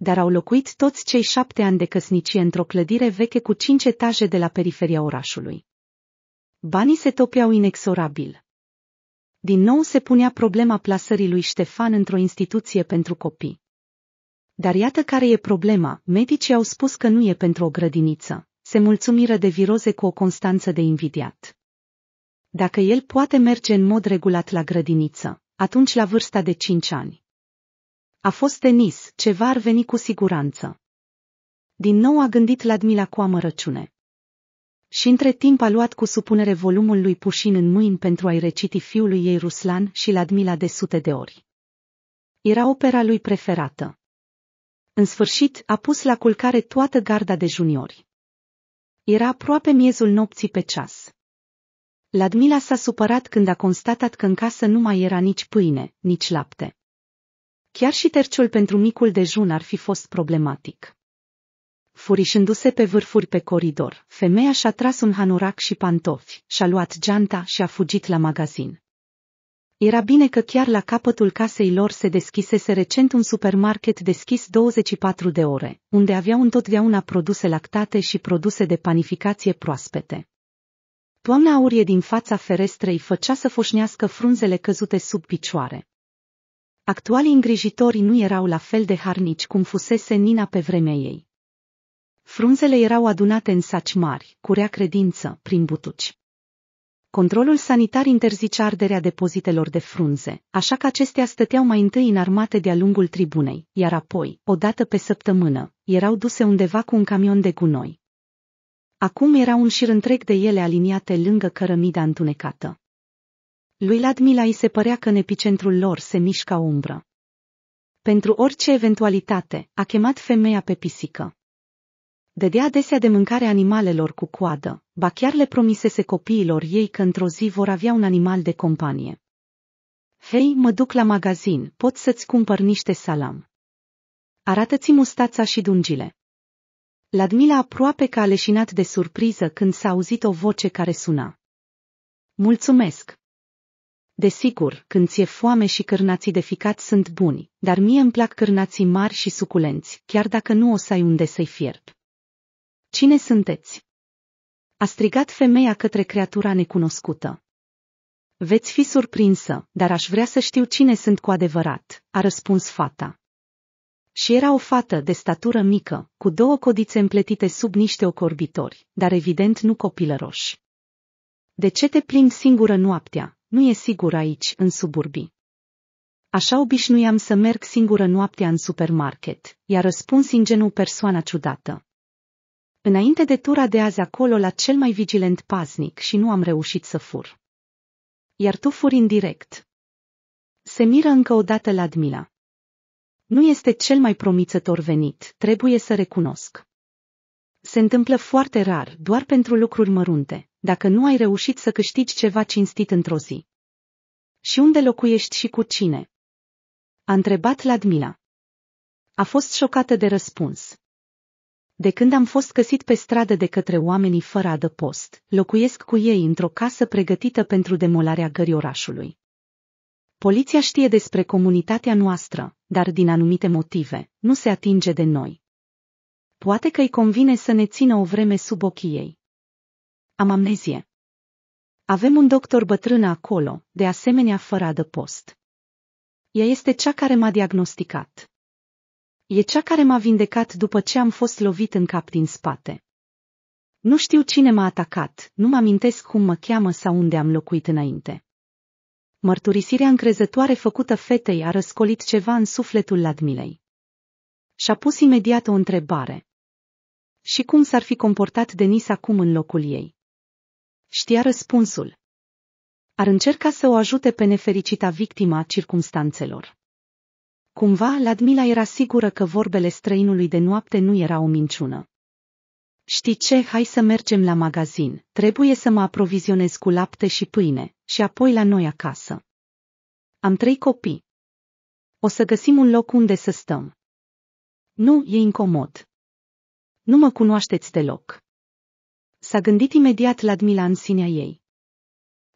dar au locuit toți cei șapte ani de căsnicie într-o clădire veche cu cinci etaje de la periferia orașului. Banii se topeau inexorabil. Din nou se punea problema plasării lui Ștefan într-o instituție pentru copii. Dar iată care e problema, medicii au spus că nu e pentru o grădiniță, se mulțumiră de viroze cu o constanță de invidiat. Dacă el poate merge în mod regulat la grădiniță, atunci la vârsta de 5 ani, a fost tenis, ceva ar veni cu siguranță. Din nou a gândit la Dmila cu amărăciune. Și între timp a luat cu supunere volumul lui Pușin în mâini pentru a-i reciti fiului ei Ruslan și la Dmila de sute de ori. Era opera lui preferată. În sfârșit, a pus la culcare toată garda de juniori. Era aproape miezul nopții pe ceas. Ladmila s-a supărat când a constatat că în casă nu mai era nici pâine, nici lapte. Chiar și terciul pentru micul dejun ar fi fost problematic. Furișându-se pe vârfuri pe coridor, femeia și-a tras un hanorac și pantofi, și-a luat geanta și a fugit la magazin. Era bine că chiar la capătul casei lor se deschisese recent un supermarket deschis 24 de ore, unde aveau întotdeauna produse lactate și produse de panificație proaspete. Toamna aurie din fața ferestrei făcea să foșnească frunzele căzute sub picioare. Actualii îngrijitori nu erau la fel de harnici cum fusese Nina pe vremea ei. Frunzele erau adunate în saci mari, curea credință, prin butuci. Controlul sanitar interzicea arderea depozitelor de frunze, așa că acestea stăteau mai întâi înarmate de-a lungul tribunei, iar apoi, o dată pe săptămână, erau duse undeva cu un camion de gunoi. Acum era un șir întreg de ele aliniate lângă cărămida întunecată. Lui Ladmila îi se părea că în epicentrul lor se mișca umbră. Pentru orice eventualitate, a chemat femeia pe pisică. Dădea adesea de mâncare animalelor cu coadă, ba chiar le promisese copiilor ei că într-o zi vor avea un animal de companie. Hei, mă duc la magazin, pot să-ți cumpăr niște salam. Arată-ți mustața și dungile. Ladmila aproape că a leșinat de surpriză când s-a auzit o voce care suna. Mulțumesc! Desigur, când ți-e foame și cârnații de ficat sunt buni, dar mie îmi plac cârnații mari și suculenți, chiar dacă nu o să ai unde să-i fierb. Cine sunteți? A strigat femeia către creatura necunoscută. Veți fi surprinsă, dar aș vrea să știu cine sunt cu adevărat, a răspuns fata. Și era o fată de statură mică, cu două codițe împletite sub niște ocorbitori, dar evident nu copilăroși. De ce te plimbi singură noaptea? nu e sigur aici, în suburbii. Așa obișnuiam să merg singură noaptea în supermarket, i-a răspuns ingenu persoana ciudată. Înainte de tura de azi acolo la cel mai vigilent paznic și nu am reușit să fur. Iar tu furi indirect. Se miră încă o dată la Admila. Nu este cel mai promițător venit, trebuie să recunosc. Se întâmplă foarte rar, doar pentru lucruri mărunte dacă nu ai reușit să câștigi ceva cinstit într-o zi? Și unde locuiești și cu cine? A întrebat Ladmila. A fost șocată de răspuns. De când am fost găsit pe stradă de către oamenii fără adăpost, locuiesc cu ei într-o casă pregătită pentru demolarea gării orașului. Poliția știe despre comunitatea noastră, dar din anumite motive, nu se atinge de noi. Poate că îi convine să ne țină o vreme sub ochii ei. Am amnezie. Avem un doctor bătrână acolo, de asemenea fără adăpost. Ea este cea care m-a diagnosticat. E cea care m-a vindecat după ce am fost lovit în cap din spate. Nu știu cine m-a atacat, nu mă amintesc cum mă cheamă sau unde am locuit înainte. Mărturisirea încrezătoare făcută fetei a răscolit ceva în sufletul Ladmilei. Și-a pus imediat o întrebare. Și cum s-ar fi comportat Denis acum în locul ei? Știa răspunsul. Ar încerca să o ajute pe nefericita victima circumstanțelor. Cumva, Ladmila era sigură că vorbele străinului de noapte nu era o minciună. Știi ce, hai să mergem la magazin, trebuie să mă aprovizionez cu lapte și pâine, și apoi la noi acasă. Am trei copii. O să găsim un loc unde să stăm. Nu, e incomod. Nu mă cunoașteți deloc s-a gândit imediat la Dmila în sinea ei.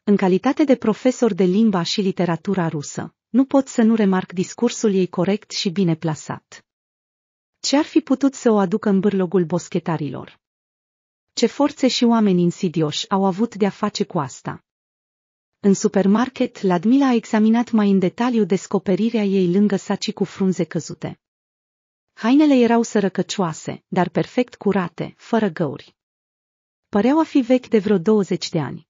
În calitate de profesor de limba și literatura rusă, nu pot să nu remarc discursul ei corect și bine plasat. Ce ar fi putut să o aducă în bârlogul boschetarilor? Ce forțe și oameni insidioși au avut de-a face cu asta? În supermarket, Ladmila a examinat mai în detaliu descoperirea ei lângă saci cu frunze căzute. Hainele erau sărăcăcioase, dar perfect curate, fără găuri păreau a fi vechi de vreo 20 de ani.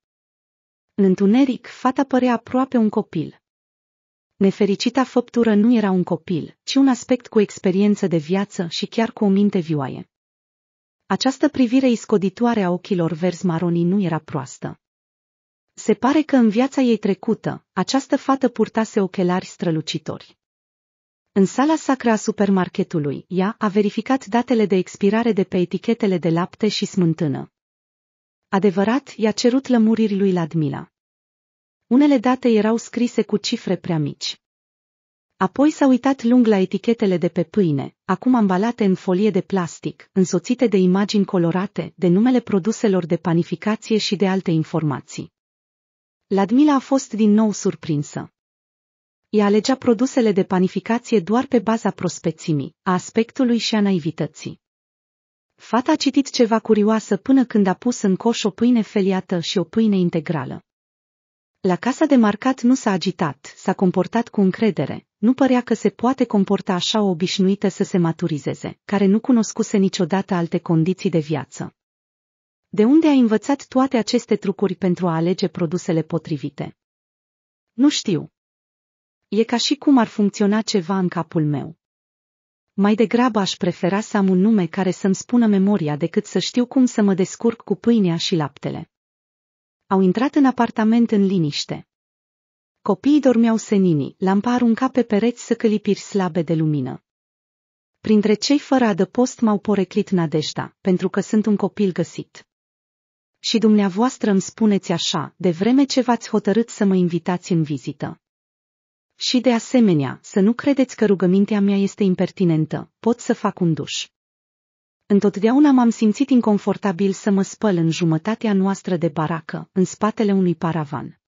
În întuneric, fata părea aproape un copil. Nefericita făptură nu era un copil, ci un aspect cu experiență de viață și chiar cu o minte vioaie. Această privire iscoditoare a ochilor verzi maronii nu era proastă. Se pare că în viața ei trecută, această fată purtase ochelari strălucitori. În sala sacră a supermarketului, ea a verificat datele de expirare de pe etichetele de lapte și smântână. Adevărat, i-a cerut lămuriri lui Ladmila. Unele date erau scrise cu cifre prea mici. Apoi s-a uitat lung la etichetele de pe pâine, acum ambalate în folie de plastic, însoțite de imagini colorate, de numele produselor de panificație și de alte informații. Ladmila a fost din nou surprinsă. Ea alegea produsele de panificație doar pe baza prospețimii, a aspectului și a naivității. Fata a citit ceva curioasă până când a pus în coș o pâine feliată și o pâine integrală. La casa de marcat nu s-a agitat, s-a comportat cu încredere, nu părea că se poate comporta așa o obișnuită să se maturizeze, care nu cunoscuse niciodată alte condiții de viață. De unde a învățat toate aceste trucuri pentru a alege produsele potrivite? Nu știu. E ca și cum ar funcționa ceva în capul meu mai degrabă aș prefera să am un nume care să-mi spună memoria decât să știu cum să mă descurc cu pâinea și laptele. Au intrat în apartament în liniște. Copiii dormeau senini, lampa arunca pe pereți călipiri slabe de lumină. Printre cei fără adăpost m-au poreclit Nadejda, pentru că sunt un copil găsit. Și dumneavoastră îmi spuneți așa, de vreme ce v-ați hotărât să mă invitați în vizită. Și de asemenea, să nu credeți că rugămintea mea este impertinentă, pot să fac un duș. Întotdeauna m-am simțit inconfortabil să mă spăl în jumătatea noastră de baracă, în spatele unui paravan.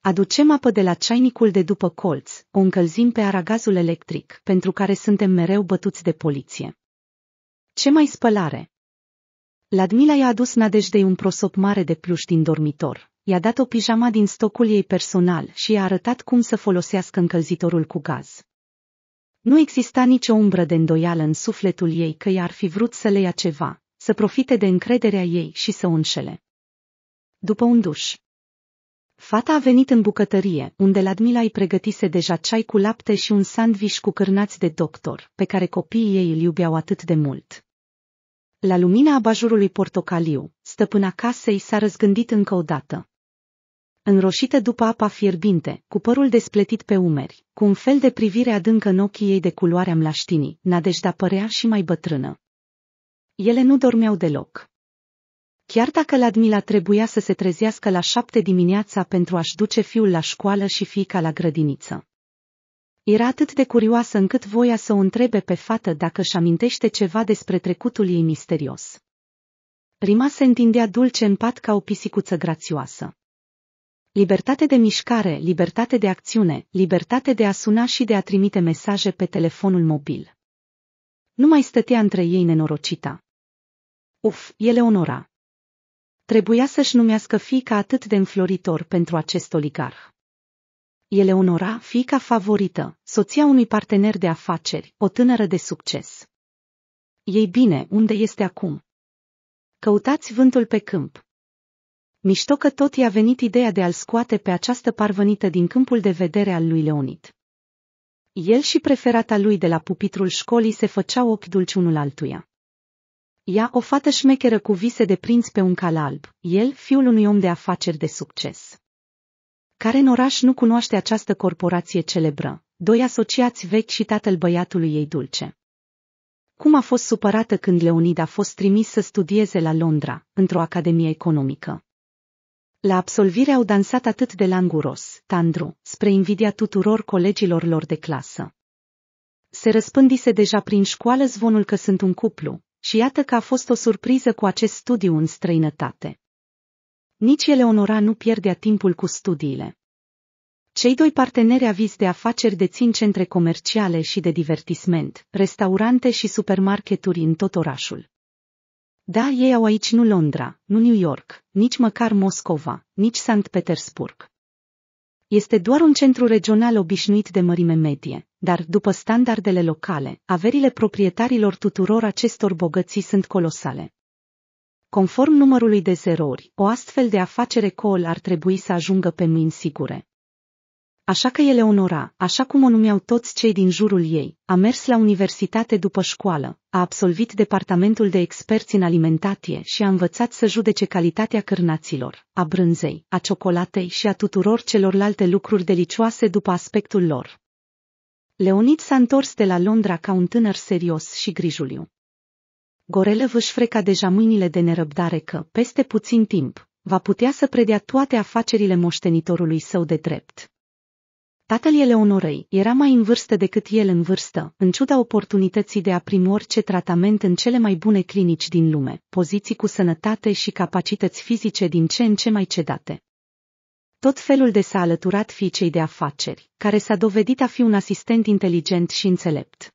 Aducem apă de la ceainicul de după colț, o încălzim pe aragazul electric, pentru care suntem mereu bătuți de poliție. Ce mai spălare? Ladmila i-a adus Nadejdei un prosop mare de pluș din dormitor, i-a dat o pijama din stocul ei personal și i-a arătat cum să folosească încălzitorul cu gaz. Nu exista nicio umbră de îndoială în sufletul ei că i-ar fi vrut să le ia ceva, să profite de încrederea ei și să o înșele. După un duș. Fata a venit în bucătărie, unde Ladmila îi pregătise deja ceai cu lapte și un sandviș cu cârnați de doctor, pe care copiii ei îl iubeau atât de mult. La lumina abajurului portocaliu, stăpâna casei s-a răzgândit încă o dată înroșită după apa fierbinte, cu părul despletit pe umeri, cu un fel de privire adâncă în ochii ei de culoarea mlaștinii, Nadejda părea și mai bătrână. Ele nu dormeau deloc. Chiar dacă Ladmila trebuia să se trezească la șapte dimineața pentru a-și duce fiul la școală și fiica la grădiniță. Era atât de curioasă încât voia să o întrebe pe fată dacă își amintește ceva despre trecutul ei misterios. Rima se întindea dulce în pat ca o pisicuță grațioasă. Libertate de mișcare, libertate de acțiune, libertate de a suna și de a trimite mesaje pe telefonul mobil. Nu mai stătea între ei nenorocita. Uf, ele onora. Trebuia să-și numească fica atât de înfloritor pentru acest oligarh. Eleonora, fica favorită, soția unui partener de afaceri, o tânără de succes. Ei bine, unde este acum? Căutați vântul pe câmp. Mișto că tot i-a venit ideea de a-l scoate pe această parvănită din câmpul de vedere al lui Leonid. El și preferata lui de la pupitrul școlii se făceau ochi dulci unul altuia. Ea o fată șmecheră cu vise de prinț pe un cal alb, el fiul unui om de afaceri de succes. Care în oraș nu cunoaște această corporație celebră, doi asociați vechi și tatăl băiatului ei dulce. Cum a fost supărată când Leonid a fost trimis să studieze la Londra, într-o academie economică. La absolvire au dansat atât de languros, tandru, spre invidia tuturor colegilor lor de clasă. Se răspândise deja prin școală zvonul că sunt un cuplu, și iată că a fost o surpriză cu acest studiu în străinătate. Nici Eleonora nu pierdea timpul cu studiile. Cei doi parteneri avizi de afaceri dețin centre comerciale și de divertisment, restaurante și supermarketuri în tot orașul. Da, ei au aici nu Londra, nu New York, nici măcar Moscova, nici Sankt Petersburg. Este doar un centru regional obișnuit de mărime medie, dar, după standardele locale, averile proprietarilor tuturor acestor bogății sunt colosale. Conform numărului de zerori, o astfel de afacere col ar trebui să ajungă pe mâini sigure. Așa că Eleonora, așa cum o numeau toți cei din jurul ei, a mers la universitate după școală, a absolvit departamentul de experți în alimentație și a învățat să judece calitatea cârnaților, a brânzei, a ciocolatei și a tuturor celorlalte lucruri delicioase după aspectul lor. Leonid s-a întors de la Londra ca un tânăr serios și grijuliu. Gorelă își freca deja mâinile de nerăbdare că, peste puțin timp, va putea să predea toate afacerile moștenitorului său de drept. Tatăl Eleonorei era mai în vârstă decât el în vârstă, în ciuda oportunității de a primi orice tratament în cele mai bune clinici din lume, poziții cu sănătate și capacități fizice din ce în ce mai cedate. Tot felul de s-a alăturat fiicei de afaceri, care s-a dovedit a fi un asistent inteligent și înțelept.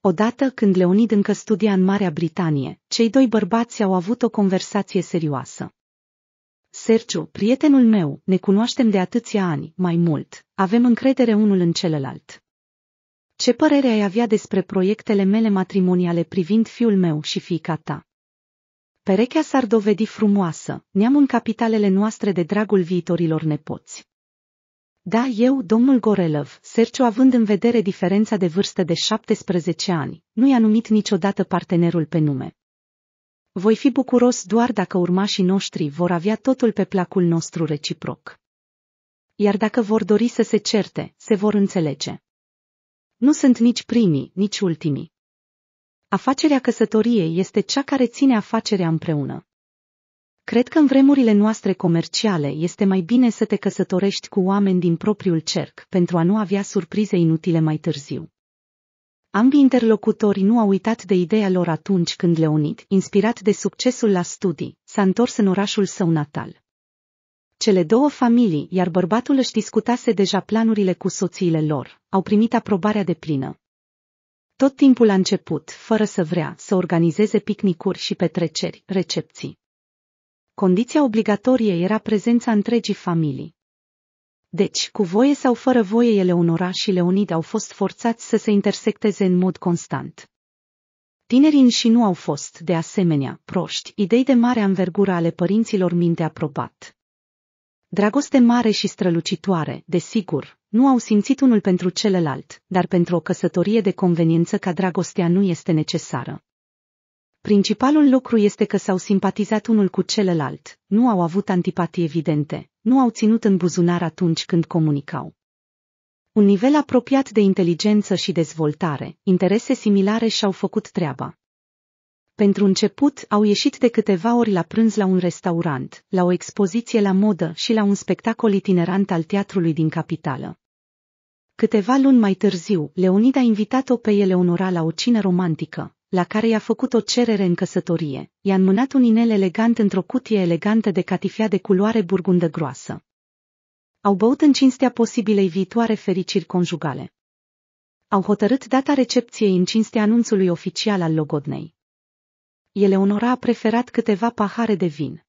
Odată când Leonid încă studia în Marea Britanie, cei doi bărbați au avut o conversație serioasă. Sergiu, prietenul meu, ne cunoaștem de atâția ani, mai mult, avem încredere unul în celălalt. Ce părere ai avea despre proiectele mele matrimoniale privind fiul meu și fiica ta? Perechea s-ar dovedi frumoasă, neam în capitalele noastre de dragul viitorilor nepoți. Da, eu, domnul Gorelov, Sergio având în vedere diferența de vârstă de 17 ani, nu i-a numit niciodată partenerul pe nume. Voi fi bucuros doar dacă urmașii noștri vor avea totul pe placul nostru reciproc. Iar dacă vor dori să se certe, se vor înțelege. Nu sunt nici primii, nici ultimii. Afacerea căsătoriei este cea care ține afacerea împreună. Cred că în vremurile noastre comerciale este mai bine să te căsătorești cu oameni din propriul cerc pentru a nu avea surprize inutile mai târziu. Ambii interlocutori nu au uitat de ideea lor atunci când Leonid, inspirat de succesul la studii, s-a întors în orașul său natal. Cele două familii, iar bărbatul își discutase deja planurile cu soțiile lor, au primit aprobarea de plină. Tot timpul a început, fără să vrea, să organizeze picnicuri și petreceri, recepții. Condiția obligatorie era prezența întregii familii. Deci, cu voie sau fără voie ele Eleonora și Leonid au fost forțați să se intersecteze în mod constant. Tinerii și nu au fost, de asemenea, proști, idei de mare anvergură ale părinților minte aprobat. Dragoste mare și strălucitoare, desigur, nu au simțit unul pentru celălalt, dar pentru o căsătorie de conveniență ca dragostea nu este necesară. Principalul lucru este că s-au simpatizat unul cu celălalt, nu au avut antipatii evidente, nu au ținut în buzunar atunci când comunicau. Un nivel apropiat de inteligență și dezvoltare, interese similare și-au făcut treaba. Pentru început, au ieșit de câteva ori la prânz la un restaurant, la o expoziție la modă și la un spectacol itinerant al teatrului din capitală. Câteva luni mai târziu, Leonid a invitat-o pe Eleonora la o cină romantică, la care i-a făcut o cerere în căsătorie, i-a înmânat un inel elegant într-o cutie elegantă de catifia de culoare burgundă groasă. Au băut în cinstea posibilei viitoare fericiri conjugale. Au hotărât data recepției în cinstea anunțului oficial al logodnei. Eleonora a preferat câteva pahare de vin.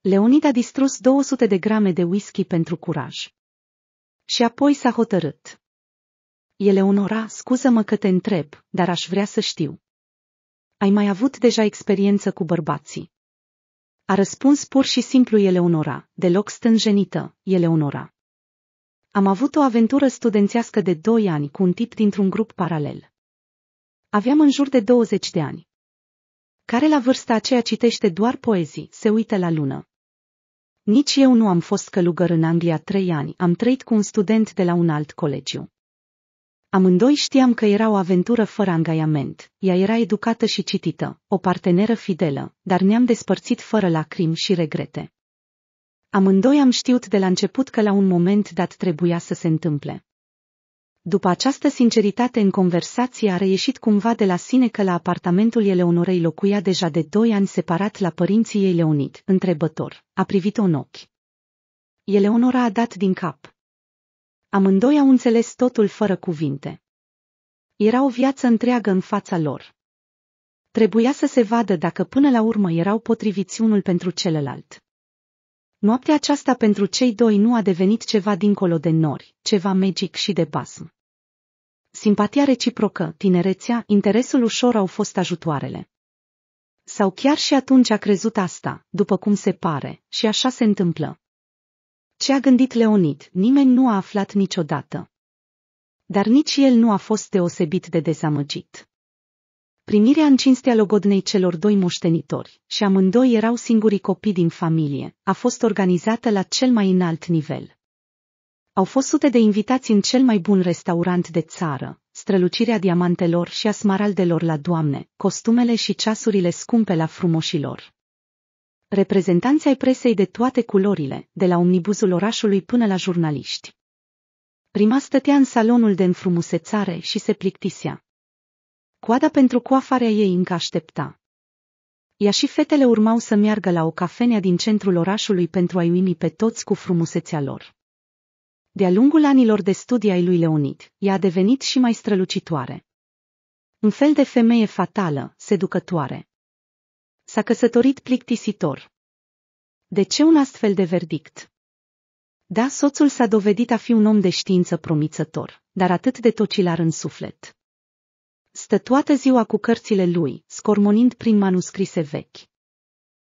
Leonid a distrus 200 de grame de whisky pentru curaj. Și apoi s-a hotărât. Eleonora, scuză-mă că te întreb, dar aș vrea să știu. Ai mai avut deja experiență cu bărbații? A răspuns pur și simplu Eleonora, deloc stânjenită, Eleonora. Am avut o aventură studențească de doi ani cu un tip dintr-un grup paralel. Aveam în jur de 20 de ani. Care la vârsta aceea citește doar poezii, se uită la lună. Nici eu nu am fost călugăr în Anglia trei ani, am trăit cu un student de la un alt colegiu. Amândoi știam că era o aventură fără angajament, ea era educată și citită, o parteneră fidelă, dar ne-am despărțit fără lacrimi și regrete. Amândoi am știut de la început că la un moment dat trebuia să se întâmple. După această sinceritate în conversație a reieșit cumva de la sine că la apartamentul Eleonorei locuia deja de doi ani separat la părinții ei Leonid, întrebător, a privit-o în ochi. Eleonora a dat din cap. Amândoi au înțeles totul fără cuvinte. Era o viață întreagă în fața lor. Trebuia să se vadă dacă până la urmă erau potriviți unul pentru celălalt. Noaptea aceasta pentru cei doi nu a devenit ceva dincolo de nori, ceva magic și de basm. Simpatia reciprocă, tinerețea, interesul ușor au fost ajutoarele. Sau chiar și atunci a crezut asta, după cum se pare, și așa se întâmplă. Ce a gândit Leonid, nimeni nu a aflat niciodată. Dar nici el nu a fost deosebit de dezamăgit. Primirea în cinstea logodnei celor doi moștenitori, și amândoi erau singurii copii din familie, a fost organizată la cel mai înalt nivel. Au fost sute de invitați în cel mai bun restaurant de țară, strălucirea diamantelor și a smaraldelor la doamne, costumele și ceasurile scumpe la frumoșilor reprezentanții ai presei de toate culorile, de la omnibuzul orașului până la jurnaliști. Prima stătea în salonul de înfrumusețare și se plictisea. Coada pentru coafarea ei încă aștepta. Ea și fetele urmau să meargă la o cafenea din centrul orașului pentru a-i uimi pe toți cu frumusețea lor. De-a lungul anilor de studii ai lui Leonid, ea a devenit și mai strălucitoare. Un fel de femeie fatală, seducătoare. S-a căsătorit plictisitor. De ce un astfel de verdict? Da, soțul s-a dovedit a fi un om de știință promițător, dar atât de tocilar în suflet. Stă toată ziua cu cărțile lui, scormonind prin manuscrise vechi.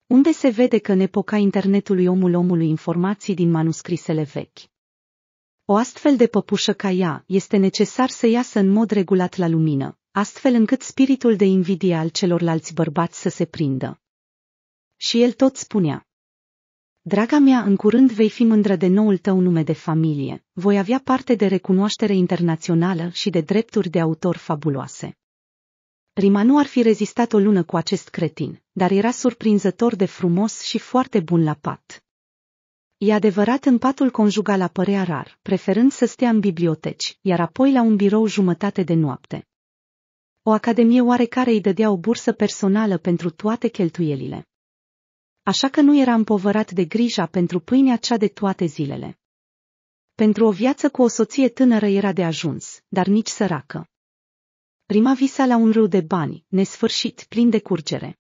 Unde se vede că în epoca internetului omul omului informații din manuscrisele vechi. O astfel de păpușă ca ea este necesar să iasă în mod regulat la lumină, astfel încât spiritul de invidie al celorlalți bărbați să se prindă. Și el tot spunea. Draga mea, în curând vei fi mândră de noul tău nume de familie, voi avea parte de recunoaștere internațională și de drepturi de autor fabuloase. Rima nu ar fi rezistat o lună cu acest cretin, dar era surprinzător de frumos și foarte bun la pat. E adevărat, în patul conjugal apărea rar, preferând să stea în biblioteci, iar apoi la un birou jumătate de noapte, o academie oarecare îi dădea o bursă personală pentru toate cheltuielile. Așa că nu era împovărat de grija pentru pâinea cea de toate zilele. Pentru o viață cu o soție tânără era de ajuns, dar nici săracă. Prima visa la un râu de bani, nesfârșit, plin de curgere.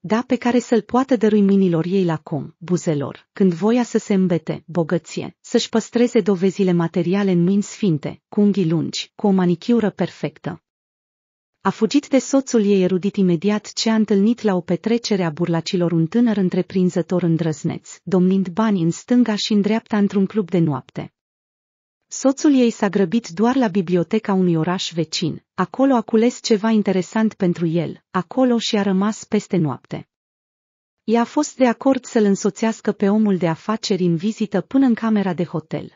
Da, pe care să-l poată dărui mâinilor ei la com, buzelor, când voia să se îmbete, bogăție, să-și păstreze dovezile materiale în mâini sfinte, cu unghii lungi, cu o manichiură perfectă. A fugit de soțul ei erudit imediat ce a întâlnit la o petrecere a burlacilor un tânăr întreprinzător îndrăzneț, domnind bani în stânga și în dreapta într-un club de noapte. Soțul ei s-a grăbit doar la biblioteca unui oraș vecin, acolo a cules ceva interesant pentru el, acolo și a rămas peste noapte. Ea a fost de acord să-l însoțească pe omul de afaceri în vizită până în camera de hotel.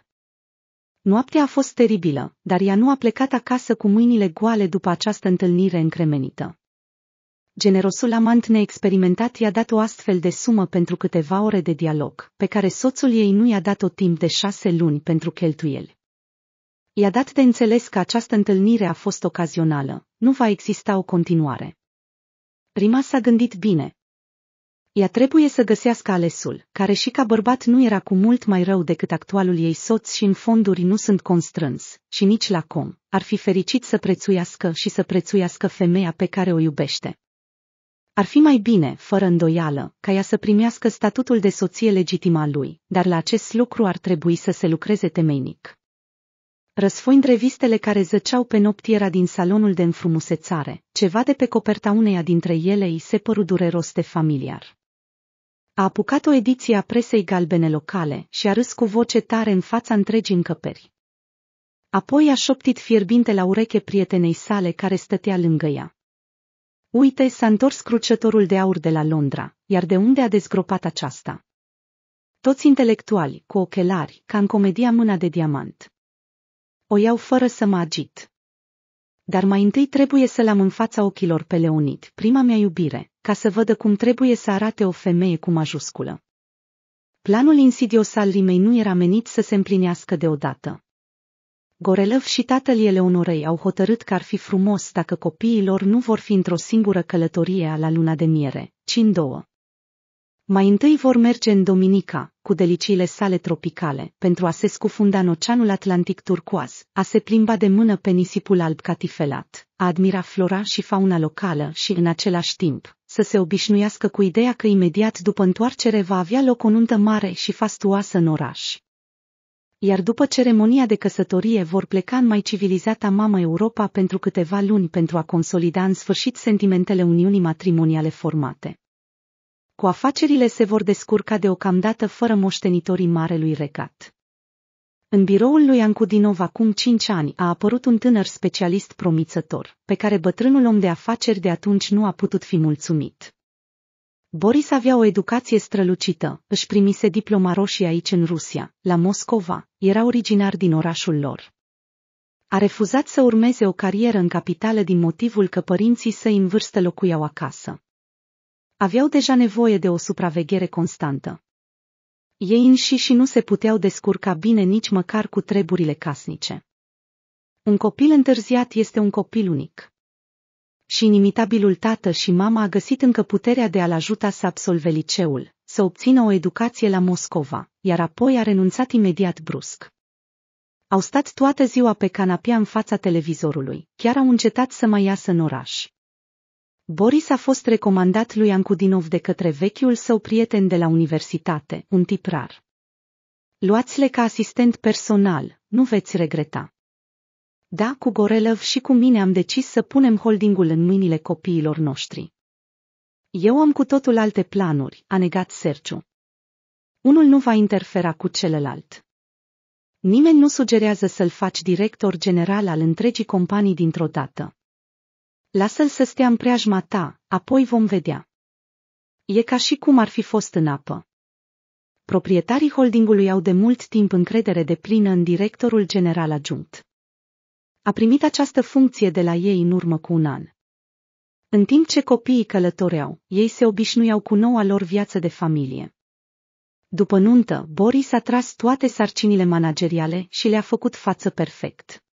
Noaptea a fost teribilă, dar ea nu a plecat acasă cu mâinile goale după această întâlnire încremenită. Generosul amant neexperimentat i-a dat o astfel de sumă pentru câteva ore de dialog, pe care soțul ei nu i-a dat-o timp de șase luni pentru cheltuieli. I-a dat de înțeles că această întâlnire a fost ocazională, nu va exista o continuare. Prima s-a gândit bine, ea trebuie să găsească alesul, care și ca bărbat nu era cu mult mai rău decât actualul ei soț și în fonduri nu sunt constrâns, și nici la com. Ar fi fericit să prețuiască și să prețuiască femeia pe care o iubește. Ar fi mai bine, fără îndoială, ca ea să primească statutul de soție legitimă a lui, dar la acest lucru ar trebui să se lucreze temeinic. Răsfoind revistele care zăceau pe noptiera din salonul de înfrumusețare, ceva de pe coperta uneia dintre ele îi se păru dureros de familiar. A apucat o ediție a presei galbene locale și a râs cu voce tare în fața întregii încăperi. Apoi a șoptit fierbinte la ureche prietenei sale care stătea lângă ea. Uite, s-a întors crucetorul de aur de la Londra, iar de unde a dezgropat aceasta? Toți intelectuali, cu ochelari, ca în comedia Mâna de diamant. O iau fără să mă agit. Dar mai întâi trebuie să l am în fața ochilor pe Leonid, prima mea iubire, ca să vădă cum trebuie să arate o femeie cu majusculă. Planul insidios al Limei nu era menit să se împlinească deodată. Gorelăv și tatăl Eleonorei au hotărât că ar fi frumos dacă copiii lor nu vor fi într-o singură călătorie la luna de miere, ci în două. Mai întâi vor merge în Dominica, cu deliciile sale tropicale, pentru a se scufunda în Oceanul Atlantic turcoaz, a se plimba de mână pe nisipul alb catifelat, a admira flora și fauna locală și, în același timp, să se obișnuiască cu ideea că imediat după întoarcere va avea loc o nuntă mare și fastuoasă în oraș. Iar după ceremonia de căsătorie vor pleca în mai civilizata mama Europa pentru câteva luni pentru a consolida în sfârșit sentimentele uniunii matrimoniale formate. Cu afacerile se vor descurca deocamdată fără moștenitorii marelui recat. În biroul lui Ancu Dinov acum 5 ani a apărut un tânăr specialist promițător, pe care bătrânul om de afaceri de atunci nu a putut fi mulțumit. Boris avea o educație strălucită, își primise diploma roșie aici în Rusia, la Moscova, era originar din orașul lor. A refuzat să urmeze o carieră în capitală din motivul că părinții săi în vârstă locuiau acasă. Aveau deja nevoie de o supraveghere constantă, ei înșiși nu se puteau descurca bine nici măcar cu treburile casnice. Un copil întârziat este un copil unic. Și inimitabilul tată și mama a găsit încă puterea de a-l ajuta să absolve liceul, să obțină o educație la Moscova, iar apoi a renunțat imediat brusc. Au stat toată ziua pe canapea în fața televizorului, chiar au încetat să mai iasă în oraș. Boris a fost recomandat lui Ancudinov de către vechiul său prieten de la universitate, un tip rar. Luați-le ca asistent personal, nu veți regreta. Da, cu Gorelov și cu mine am decis să punem holdingul în mâinile copiilor noștri. Eu am cu totul alte planuri, a negat Serciu. Unul nu va interfera cu celălalt. Nimeni nu sugerează să-l faci director general al întregii companii dintr-o dată. Lasă-l să stea în preajma ta, apoi vom vedea. E ca și cum ar fi fost în apă. Proprietarii holdingului au de mult timp încredere de plină în directorul general adjunct. A primit această funcție de la ei în urmă cu un an. În timp ce copiii călătoreau, ei se obișnuiau cu noua lor viață de familie. După nuntă, Boris a tras toate sarcinile manageriale și le-a făcut față perfect.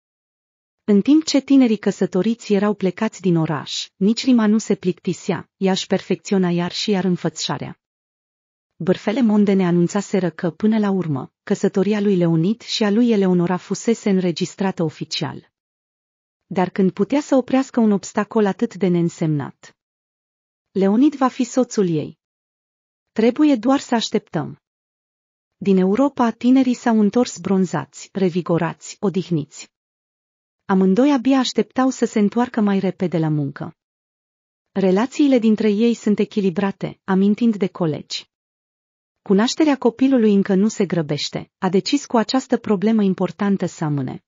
În timp ce tinerii căsătoriți erau plecați din oraș, nici Rima nu se plictisea, ea își perfecționa iar și iar înfățișarea. Bârfele Mondene anunțaseră că, până la urmă, căsătoria lui Leonid și a lui Eleonora fusese înregistrată oficial. Dar când putea să oprească un obstacol atât de neînsemnat. Leonid va fi soțul ei. Trebuie doar să așteptăm. Din Europa tinerii s-au întors bronzați, revigorați, odihniți. Amândoi abia așteptau să se întoarcă mai repede la muncă. Relațiile dintre ei sunt echilibrate, amintind de colegi. Cunoașterea copilului încă nu se grăbește, a decis cu această problemă importantă să amâne.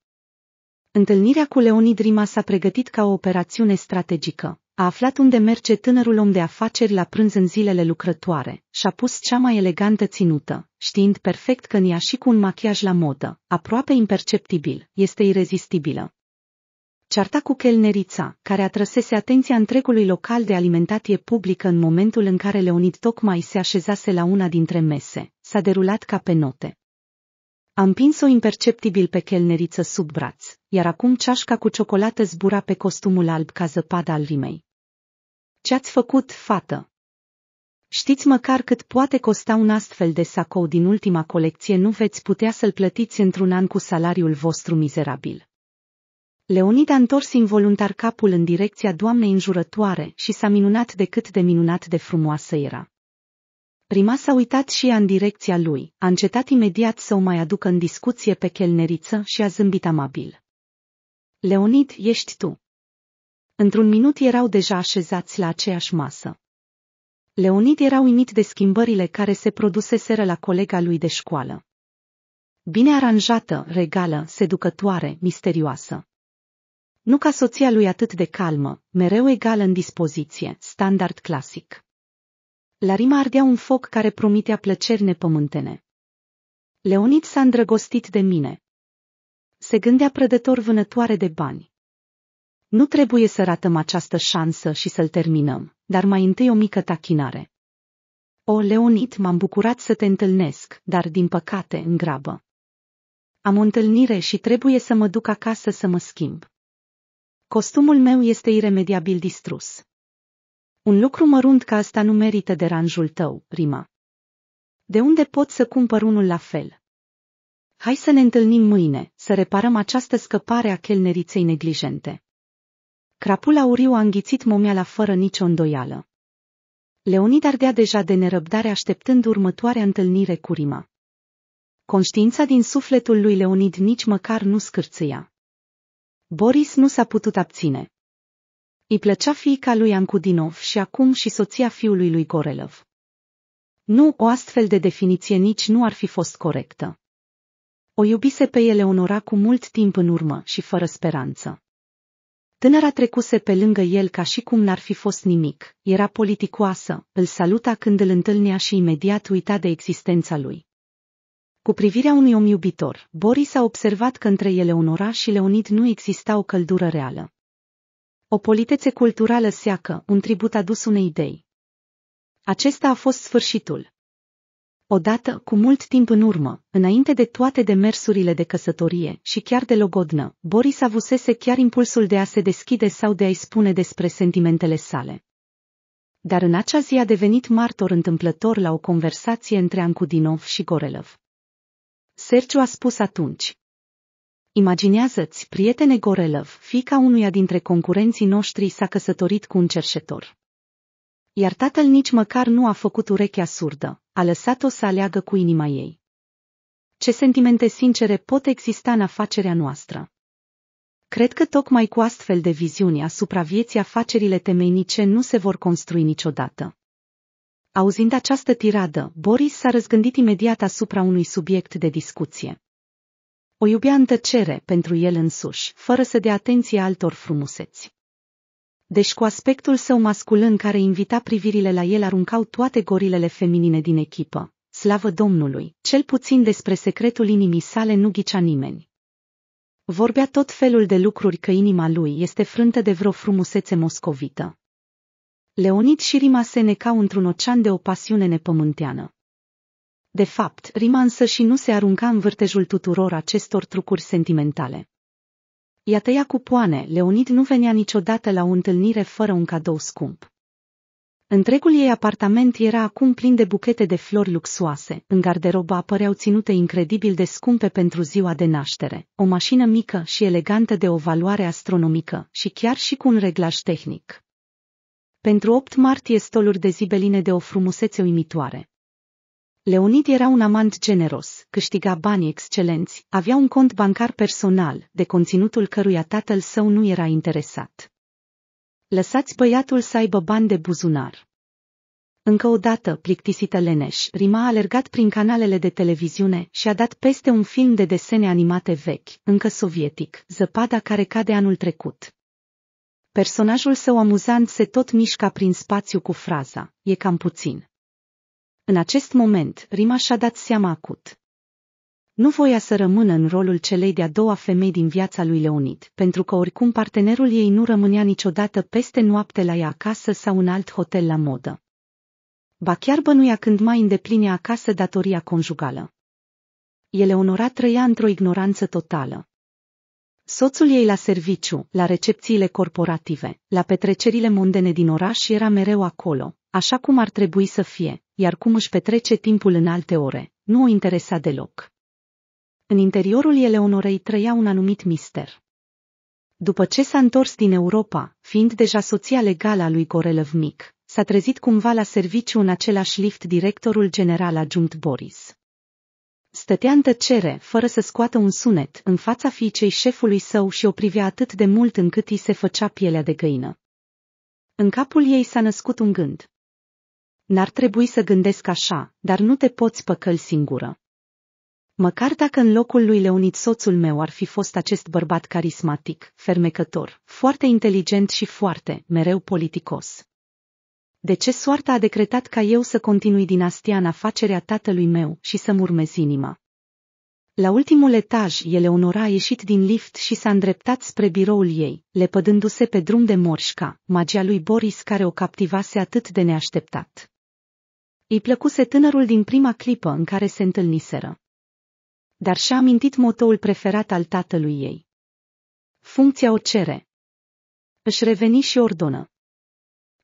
Întâlnirea cu Leonid Rima s-a pregătit ca o operațiune strategică. A aflat unde merge tânărul om de afaceri la prânz în zilele lucrătoare și-a pus cea mai elegantă ținută, știind perfect că în ea și cu un machiaj la modă, aproape imperceptibil, este irezistibilă cearta cu chelnerița, care atrăsese atenția întregului local de alimentație publică în momentul în care Leonid tocmai se așezase la una dintre mese. S-a derulat ca pe note. Am pins o imperceptibil pe chelneriță sub braț, iar acum ceașca cu ciocolată zbura pe costumul alb ca zăpada al rimei. Ce-ați făcut, fată? Știți măcar cât poate costa un astfel de sacou din ultima colecție, nu veți putea să-l plătiți într-un an cu salariul vostru mizerabil. Leonid a întors involuntar capul în direcția doamnei înjurătoare și s-a minunat de cât de minunat de frumoasă era. Prima s-a uitat și ea în direcția lui, a încetat imediat să o mai aducă în discuție pe chelneriță și a zâmbit amabil. Leonid, ești tu. Într-un minut erau deja așezați la aceeași masă. Leonid era uimit de schimbările care se produseseră la colega lui de școală. Bine aranjată, regală, seducătoare, misterioasă nu ca soția lui atât de calmă, mereu egală în dispoziție, standard clasic. La rima ardea un foc care promitea plăceri nepământene. Leonid s-a îndrăgostit de mine. Se gândea prădător vânătoare de bani. Nu trebuie să ratăm această șansă și să-l terminăm, dar mai întâi o mică tachinare. O, Leonid, m-am bucurat să te întâlnesc, dar din păcate, în grabă. Am o întâlnire și trebuie să mă duc acasă să mă schimb. Costumul meu este iremediabil distrus. Un lucru mărunt ca asta nu merită deranjul tău, Rima. De unde pot să cumpăr unul la fel? Hai să ne întâlnim mâine, să reparăm această scăpare a chelneriței neglijente. Crapul auriu a înghițit momeala fără nicio îndoială. Leonid ardea deja de nerăbdare așteptând următoarea întâlnire cu Rima. Conștiința din sufletul lui Leonid nici măcar nu scârțâia. Boris nu s-a putut abține. Îi plăcea fiica lui Ancudinov și acum și soția fiului lui Gorelov. Nu, o astfel de definiție nici nu ar fi fost corectă. O iubise pe Eleonora cu mult timp în urmă și fără speranță. Tânăra trecuse pe lângă el ca și cum n-ar fi fost nimic, era politicoasă, îl saluta când îl întâlnea și imediat uita de existența lui. Cu privirea unui om iubitor, Boris a observat că între ele oraș și Leonid nu exista o căldură reală. O politețe culturală seacă, un tribut adus unei idei. Acesta a fost sfârșitul. Odată, cu mult timp în urmă, înainte de toate demersurile de căsătorie și chiar de logodnă, Boris avusese chiar impulsul de a se deschide sau de a-i spune despre sentimentele sale. Dar în acea zi a devenit martor întâmplător la o conversație între Ancudinov și Gorelov. Serciu a spus atunci. Imaginează-ți, prietene Gorelăv, fica unuia dintre concurenții noștri s-a căsătorit cu un cerșetor. Iar tatăl nici măcar nu a făcut urechea surdă, a lăsat-o să aleagă cu inima ei. Ce sentimente sincere pot exista în afacerea noastră? Cred că tocmai cu astfel de viziuni asupra vieții afacerile temeinice nu se vor construi niciodată. Auzind această tiradă, Boris s-a răzgândit imediat asupra unui subiect de discuție. O iubea în tăcere pentru el însuși, fără să dea atenție altor frumuseți. Deci cu aspectul său masculin care invita privirile la el aruncau toate gorilele feminine din echipă. Slavă Domnului, cel puțin despre secretul inimii sale nu ghicea nimeni. Vorbea tot felul de lucruri că inima lui este frântă de vreo frumusețe moscovită. Leonid și Rima se necau într-un ocean de o pasiune nepământeană. De fapt, Rima însă și nu se arunca în vârtejul tuturor acestor trucuri sentimentale. Ea tăia cupoane, Leonid nu venea niciodată la o întâlnire fără un cadou scump. Întregul ei apartament era acum plin de buchete de flori luxoase, în garderoba apăreau ținute incredibil de scumpe pentru ziua de naștere, o mașină mică și elegantă de o valoare astronomică și chiar și cu un reglaj tehnic. Pentru 8 martie stoluri de zibeline de o frumusețe uimitoare. Leonid era un amant generos, câștiga banii excelenți, avea un cont bancar personal, de conținutul căruia tatăl său nu era interesat. Lăsați băiatul să aibă bani de buzunar. Încă o dată, plictisită Leneș, Rima a alergat prin canalele de televiziune și a dat peste un film de desene animate vechi, încă sovietic, Zăpada care cade anul trecut. Personajul său amuzant se tot mișca prin spațiu cu fraza, e cam puțin. În acest moment, Rima și-a dat seama acut. Nu voia să rămână în rolul celei de-a doua femei din viața lui Leonid, pentru că oricum partenerul ei nu rămânea niciodată peste noapte la ea acasă sau în alt hotel la modă. Ba chiar bănuia când mai îndeplinea acasă datoria conjugală. Eleonora trăia într-o ignoranță totală. Soțul ei la serviciu, la recepțiile corporative, la petrecerile mondene din oraș era mereu acolo, așa cum ar trebui să fie, iar cum își petrece timpul în alte ore, nu o interesa deloc. În interiorul Eleonorei trăia un anumit mister. După ce s-a întors din Europa, fiind deja soția legală a lui Gorelăv mic, s-a trezit cumva la serviciu în același lift directorul general adjunct Boris. Stătea în tăcere, fără să scoată un sunet, în fața fiicei șefului său și o privea atât de mult încât îi se făcea pielea de găină. În capul ei s-a născut un gând. N-ar trebui să gândesc așa, dar nu te poți păcăl singură. Măcar dacă în locul lui Leonid soțul meu ar fi fost acest bărbat carismatic, fermecător, foarte inteligent și foarte, mereu politicos. De ce soarta a decretat ca eu să continui dinastia în afacerea tatălui meu și să-mi urmez inima? La ultimul etaj, Eleonora a ieșit din lift și s-a îndreptat spre biroul ei, lepădându-se pe drum de morșca, magia lui Boris care o captivase atât de neașteptat. Îi plăcuse tânărul din prima clipă în care se întâlniseră. Dar și-a amintit motoul preferat al tatălui ei. Funcția o cere. Își reveni și ordonă.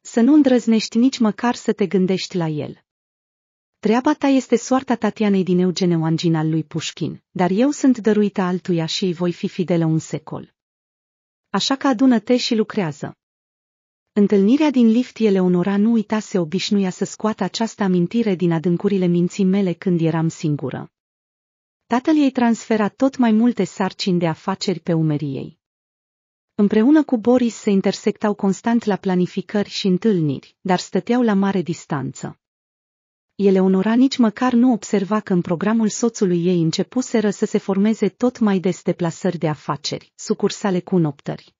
Să nu îndrăznești nici măcar să te gândești la el. Treaba ta este soarta Tatianei din Eugene Oangin al lui Pușkin, dar eu sunt dăruită altuia și îi voi fi fidelă un secol. Așa că adună-te și lucrează. Întâlnirea din lift Eleonora nu se obișnuia să scoată această amintire din adâncurile minții mele când eram singură. Tatăl ei transfera tot mai multe sarcini de afaceri pe umerii ei. Împreună cu Boris se intersectau constant la planificări și întâlniri, dar stăteau la mare distanță. Eleonora nici măcar nu observa că în programul soțului ei începuseră să se formeze tot mai des deplasări de afaceri, sucursale cu noptări.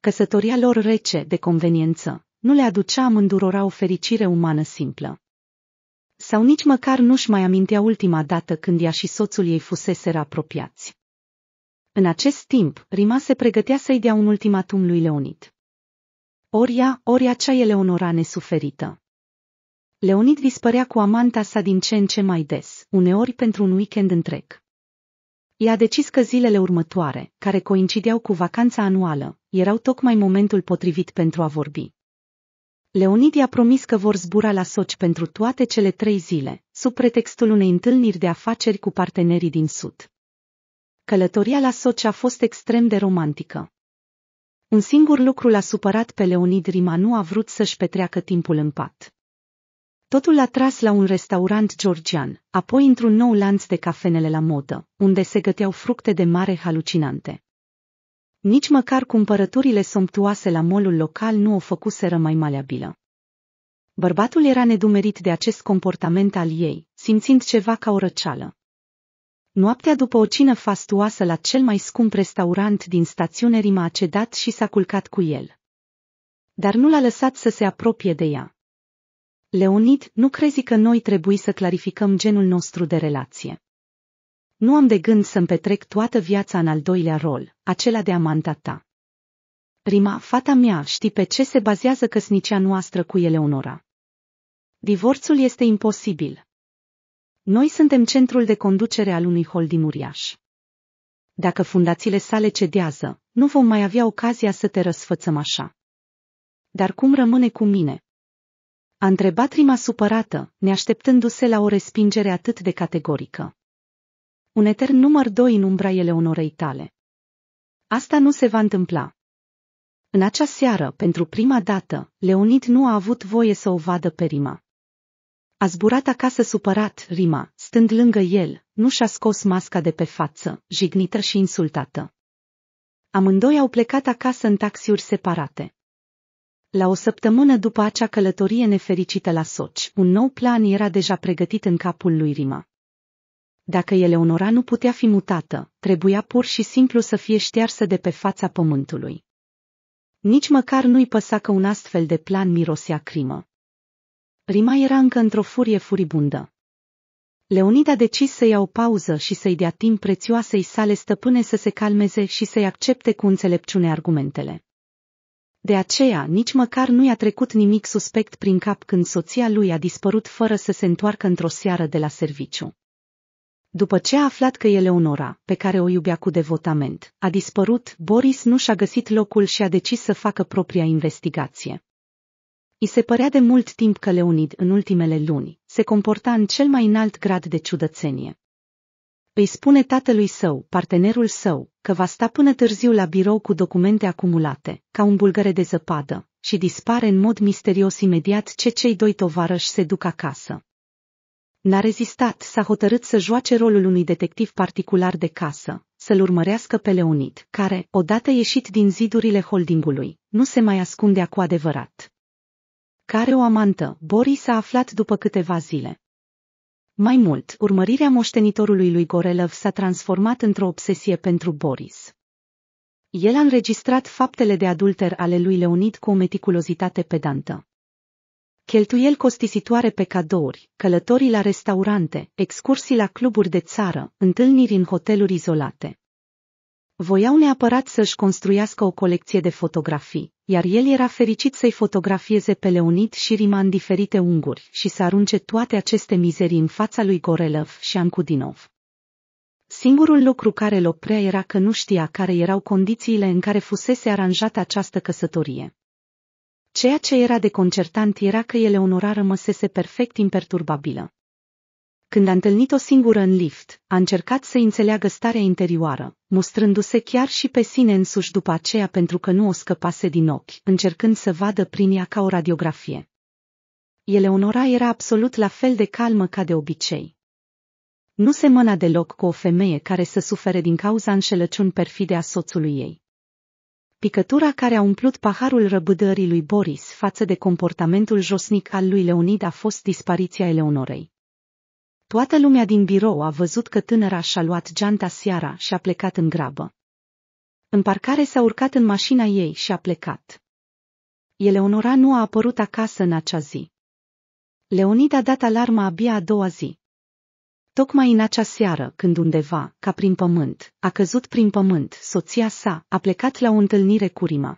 Căsătoria lor rece, de conveniență, nu le aducea amândurora o fericire umană simplă. Sau nici măcar nu-și mai amintea ultima dată când ea și soțul ei fuseseră apropiați. În acest timp, Rima se pregătea să-i dea un ultimatum lui Leonid. Ori ea, ori acea Eleonora nesuferită. Leonid dispărea cu amanta sa din ce în ce mai des, uneori pentru un weekend întreg. Ea a decis că zilele următoare, care coincideau cu vacanța anuală, erau tocmai momentul potrivit pentru a vorbi. Leonid i-a promis că vor zbura la Soci pentru toate cele trei zile, sub pretextul unei întâlniri de afaceri cu partenerii din Sud. Călătoria la Sochi a fost extrem de romantică. Un singur lucru l-a supărat pe Leonid Rima nu a vrut să-și petreacă timpul în pat. Totul l-a tras la un restaurant georgian, apoi într-un nou lanț de cafenele la modă, unde se găteau fructe de mare halucinante. Nici măcar cumpărăturile somptuoase la molul local nu o făcuseră mai maleabilă. Bărbatul era nedumerit de acest comportament al ei, simțind ceva ca o răceală. Noaptea după o cină fastuoasă la cel mai scump restaurant din stațiune Rima a cedat și s-a culcat cu el. Dar nu l-a lăsat să se apropie de ea. Leonid, nu crezi că noi trebuie să clarificăm genul nostru de relație. Nu am de gând să-mi petrec toată viața în al doilea rol, acela de amanta ta. Rima, fata mea, știi pe ce se bazează căsnicia noastră cu Eleonora. Divorțul este imposibil. Noi suntem centrul de conducere al unui holding uriaș. Dacă fundațiile sale cedează, nu vom mai avea ocazia să te răsfățăm așa. Dar cum rămâne cu mine? A întrebat Rima supărată, neașteptându-se la o respingere atât de categorică. Un etern număr doi în umbra Eleonorei tale. Asta nu se va întâmpla. În acea seară, pentru prima dată, Leonid nu a avut voie să o vadă pe Rima. A zburat acasă supărat, Rima, stând lângă el, nu și-a scos masca de pe față, jignită și insultată. Amândoi au plecat acasă în taxiuri separate. La o săptămână după acea călătorie nefericită la Soci, un nou plan era deja pregătit în capul lui Rima. Dacă Eleonora nu putea fi mutată, trebuia pur și simplu să fie ștearsă de pe fața pământului. Nici măcar nu-i păsa că un astfel de plan mirosea crimă. Rima era încă într-o furie furibundă. a decis să ia o pauză și să-i dea timp prețioasei sale stăpâne să se calmeze și să-i accepte cu înțelepciune argumentele. De aceea, nici măcar nu i-a trecut nimic suspect prin cap când soția lui a dispărut fără să se întoarcă într-o seară de la serviciu. După ce a aflat că Eleonora, pe care o iubea cu devotament, a dispărut, Boris nu și-a găsit locul și a decis să facă propria investigație. I se părea de mult timp că Leonid în ultimele luni se comporta în cel mai înalt grad de ciudățenie. Îi spune tatălui său, partenerul său, că va sta până târziu la birou cu documente acumulate, ca un bulgăre de zăpadă, și dispare în mod misterios imediat ce cei doi tovarăși se duc acasă. N-a rezistat, s-a hotărât să joace rolul unui detectiv particular de casă, să-l urmărească pe Leonid, care, odată ieșit din zidurile holdingului, nu se mai ascundea cu adevărat care o amantă, Boris a aflat după câteva zile. Mai mult, urmărirea moștenitorului lui Gorelov s-a transformat într-o obsesie pentru Boris. El a înregistrat faptele de adulter ale lui Leonid cu o meticulozitate pedantă. Cheltuiel costisitoare pe cadouri, călătorii la restaurante, excursii la cluburi de țară, întâlniri în hoteluri izolate. Voiau neapărat să-și construiască o colecție de fotografii, iar el era fericit să-i fotografieze pe Leonid și Rima în diferite unguri și să arunce toate aceste mizerii în fața lui Gorelov și Ancudinov. Singurul lucru care îl oprea era că nu știa care erau condițiile în care fusese aranjată această căsătorie. Ceea ce era deconcertant era că Eleonora rămăsese perfect imperturbabilă când a întâlnit-o singură în lift, a încercat să înțeleagă starea interioară, mustrându-se chiar și pe sine însuși după aceea pentru că nu o scăpase din ochi, încercând să vadă prin ea ca o radiografie. Eleonora era absolut la fel de calmă ca de obicei. Nu se mâna deloc cu o femeie care să sufere din cauza înșelăciuni perfide a soțului ei. Picătura care a umplut paharul răbdării lui Boris față de comportamentul josnic al lui Leonid a fost dispariția Eleonorei. Toată lumea din birou a văzut că tânăra și-a luat geanta seara și a plecat în grabă. În parcare s-a urcat în mașina ei și a plecat. Eleonora nu a apărut acasă în acea zi. Leonid a dat alarma abia a doua zi. Tocmai în acea seară, când undeva, ca prin pământ, a căzut prin pământ, soția sa a plecat la o întâlnire cu Rima.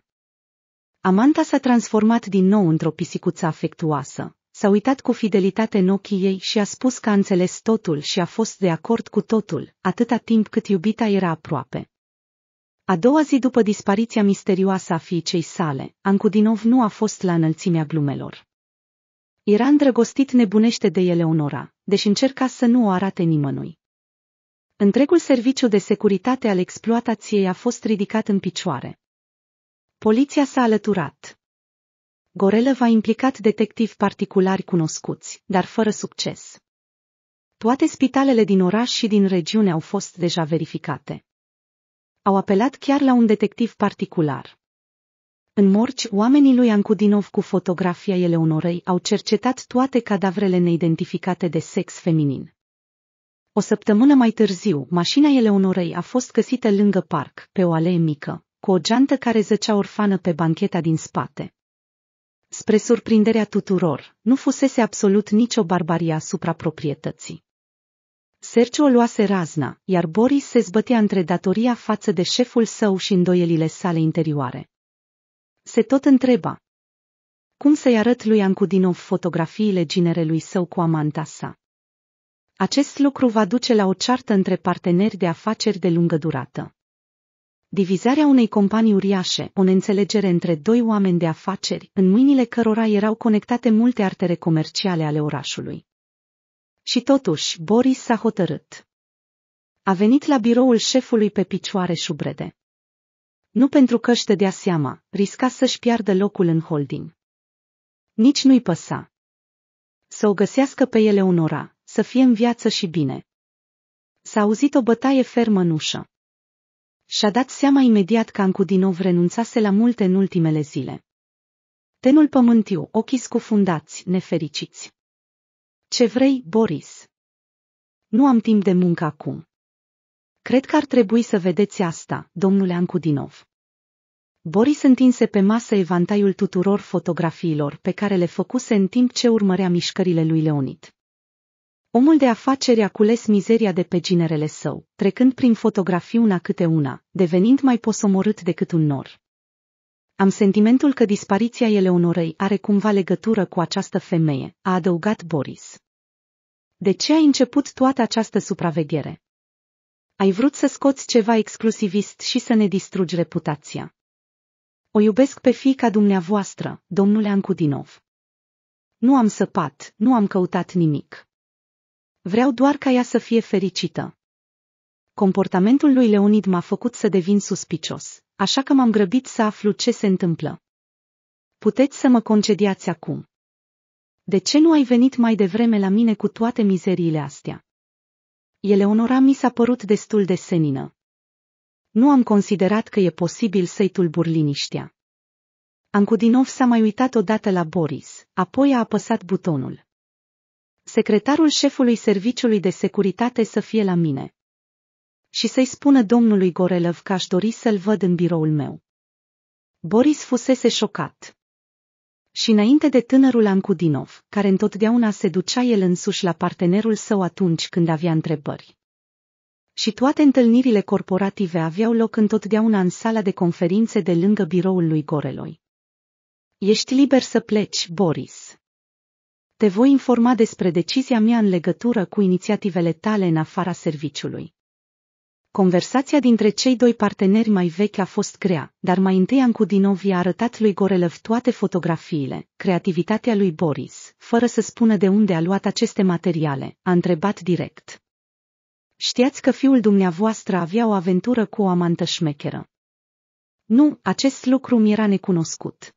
Amanta s-a transformat din nou într-o pisicuță afectuoasă, S-a uitat cu fidelitate în ochii ei și a spus că a înțeles totul și a fost de acord cu totul, atâta timp cât iubita era aproape. A doua zi după dispariția misterioasă a fiicei sale, Ancudinov nu a fost la înălțimea glumelor. Era îndrăgostit nebunește de Eleonora, deși încerca să nu o arate nimănui. Întregul serviciu de securitate al exploatației a fost ridicat în picioare. Poliția s-a alăturat. Gorelă va implicat detectivi particulari cunoscuți, dar fără succes. Toate spitalele din oraș și din regiune au fost deja verificate. Au apelat chiar la un detectiv particular. În morci, oamenii lui Ancudinov cu fotografia Eleonorei au cercetat toate cadavrele neidentificate de sex feminin. O săptămână mai târziu, mașina Eleonorei a fost găsită lângă parc, pe o alee mică, cu o geantă care zăcea orfană pe bancheta din spate spre surprinderea tuturor, nu fusese absolut nicio barbarie asupra proprietății. Sergio luase razna, iar Boris se zbătea între datoria față de șeful său și îndoielile sale interioare. Se tot întreba. Cum să-i arăt lui Ancudinov fotografiile ginerelui său cu amanta sa? Acest lucru va duce la o ceartă între parteneri de afaceri de lungă durată divizarea unei companii uriașe, o neînțelegere între doi oameni de afaceri, în mâinile cărora erau conectate multe artere comerciale ale orașului. Și totuși, Boris s-a hotărât. A venit la biroul șefului pe picioare șubrede. Nu pentru că își dea seama, risca să-și piardă locul în holding. Nici nu-i păsa. Să o găsească pe ele unora, să fie în viață și bine. S-a auzit o bătaie fermă în ușă și-a dat seama imediat că Ancudinov renunțase la multe în ultimele zile. Tenul pământiu, ochii scufundați, nefericiți. Ce vrei, Boris? Nu am timp de muncă acum. Cred că ar trebui să vedeți asta, domnule Ancudinov. Boris întinse pe masă evantaiul tuturor fotografiilor pe care le făcuse în timp ce urmărea mișcările lui Leonid. Omul de afaceri a cules mizeria de pe ginerele său, trecând prin fotografii una câte una, devenind mai posomorât decât un nor. Am sentimentul că dispariția Eleonorei are cumva legătură cu această femeie, a adăugat Boris. De ce ai început toată această supraveghere? Ai vrut să scoți ceva exclusivist și să ne distrugi reputația. O iubesc pe fiica dumneavoastră, domnule Ancudinov. Nu am săpat, nu am căutat nimic. Vreau doar ca ea să fie fericită. Comportamentul lui Leonid m-a făcut să devin suspicios, așa că m-am grăbit să aflu ce se întâmplă. Puteți să mă concediați acum. De ce nu ai venit mai devreme la mine cu toate mizeriile astea? Eleonora mi s-a părut destul de senină. Nu am considerat că e posibil să-i tulbur liniștea. Ancudinov s-a mai uitat odată la Boris, apoi a apăsat butonul secretarul șefului Serviciului de Securitate să fie la mine. Și să-i spună domnului Gorelov că aș dori să-l văd în biroul meu. Boris fusese șocat. Și înainte de tânărul Ancudinov, care întotdeauna se ducea el însuși la partenerul său atunci când avea întrebări. Și toate întâlnirile corporative aveau loc întotdeauna în sala de conferințe de lângă biroul lui Goreloi. Ești liber să pleci, Boris. Te voi informa despre decizia mea în legătură cu inițiativele tale în afara serviciului. Conversația dintre cei doi parteneri mai vechi a fost grea, dar mai întâi Ancudinov i-a arătat lui Gorelev toate fotografiile, creativitatea lui Boris, fără să spună de unde a luat aceste materiale, a întrebat direct. Știați că fiul dumneavoastră avea o aventură cu o amantă șmecheră. Nu, acest lucru mi era necunoscut.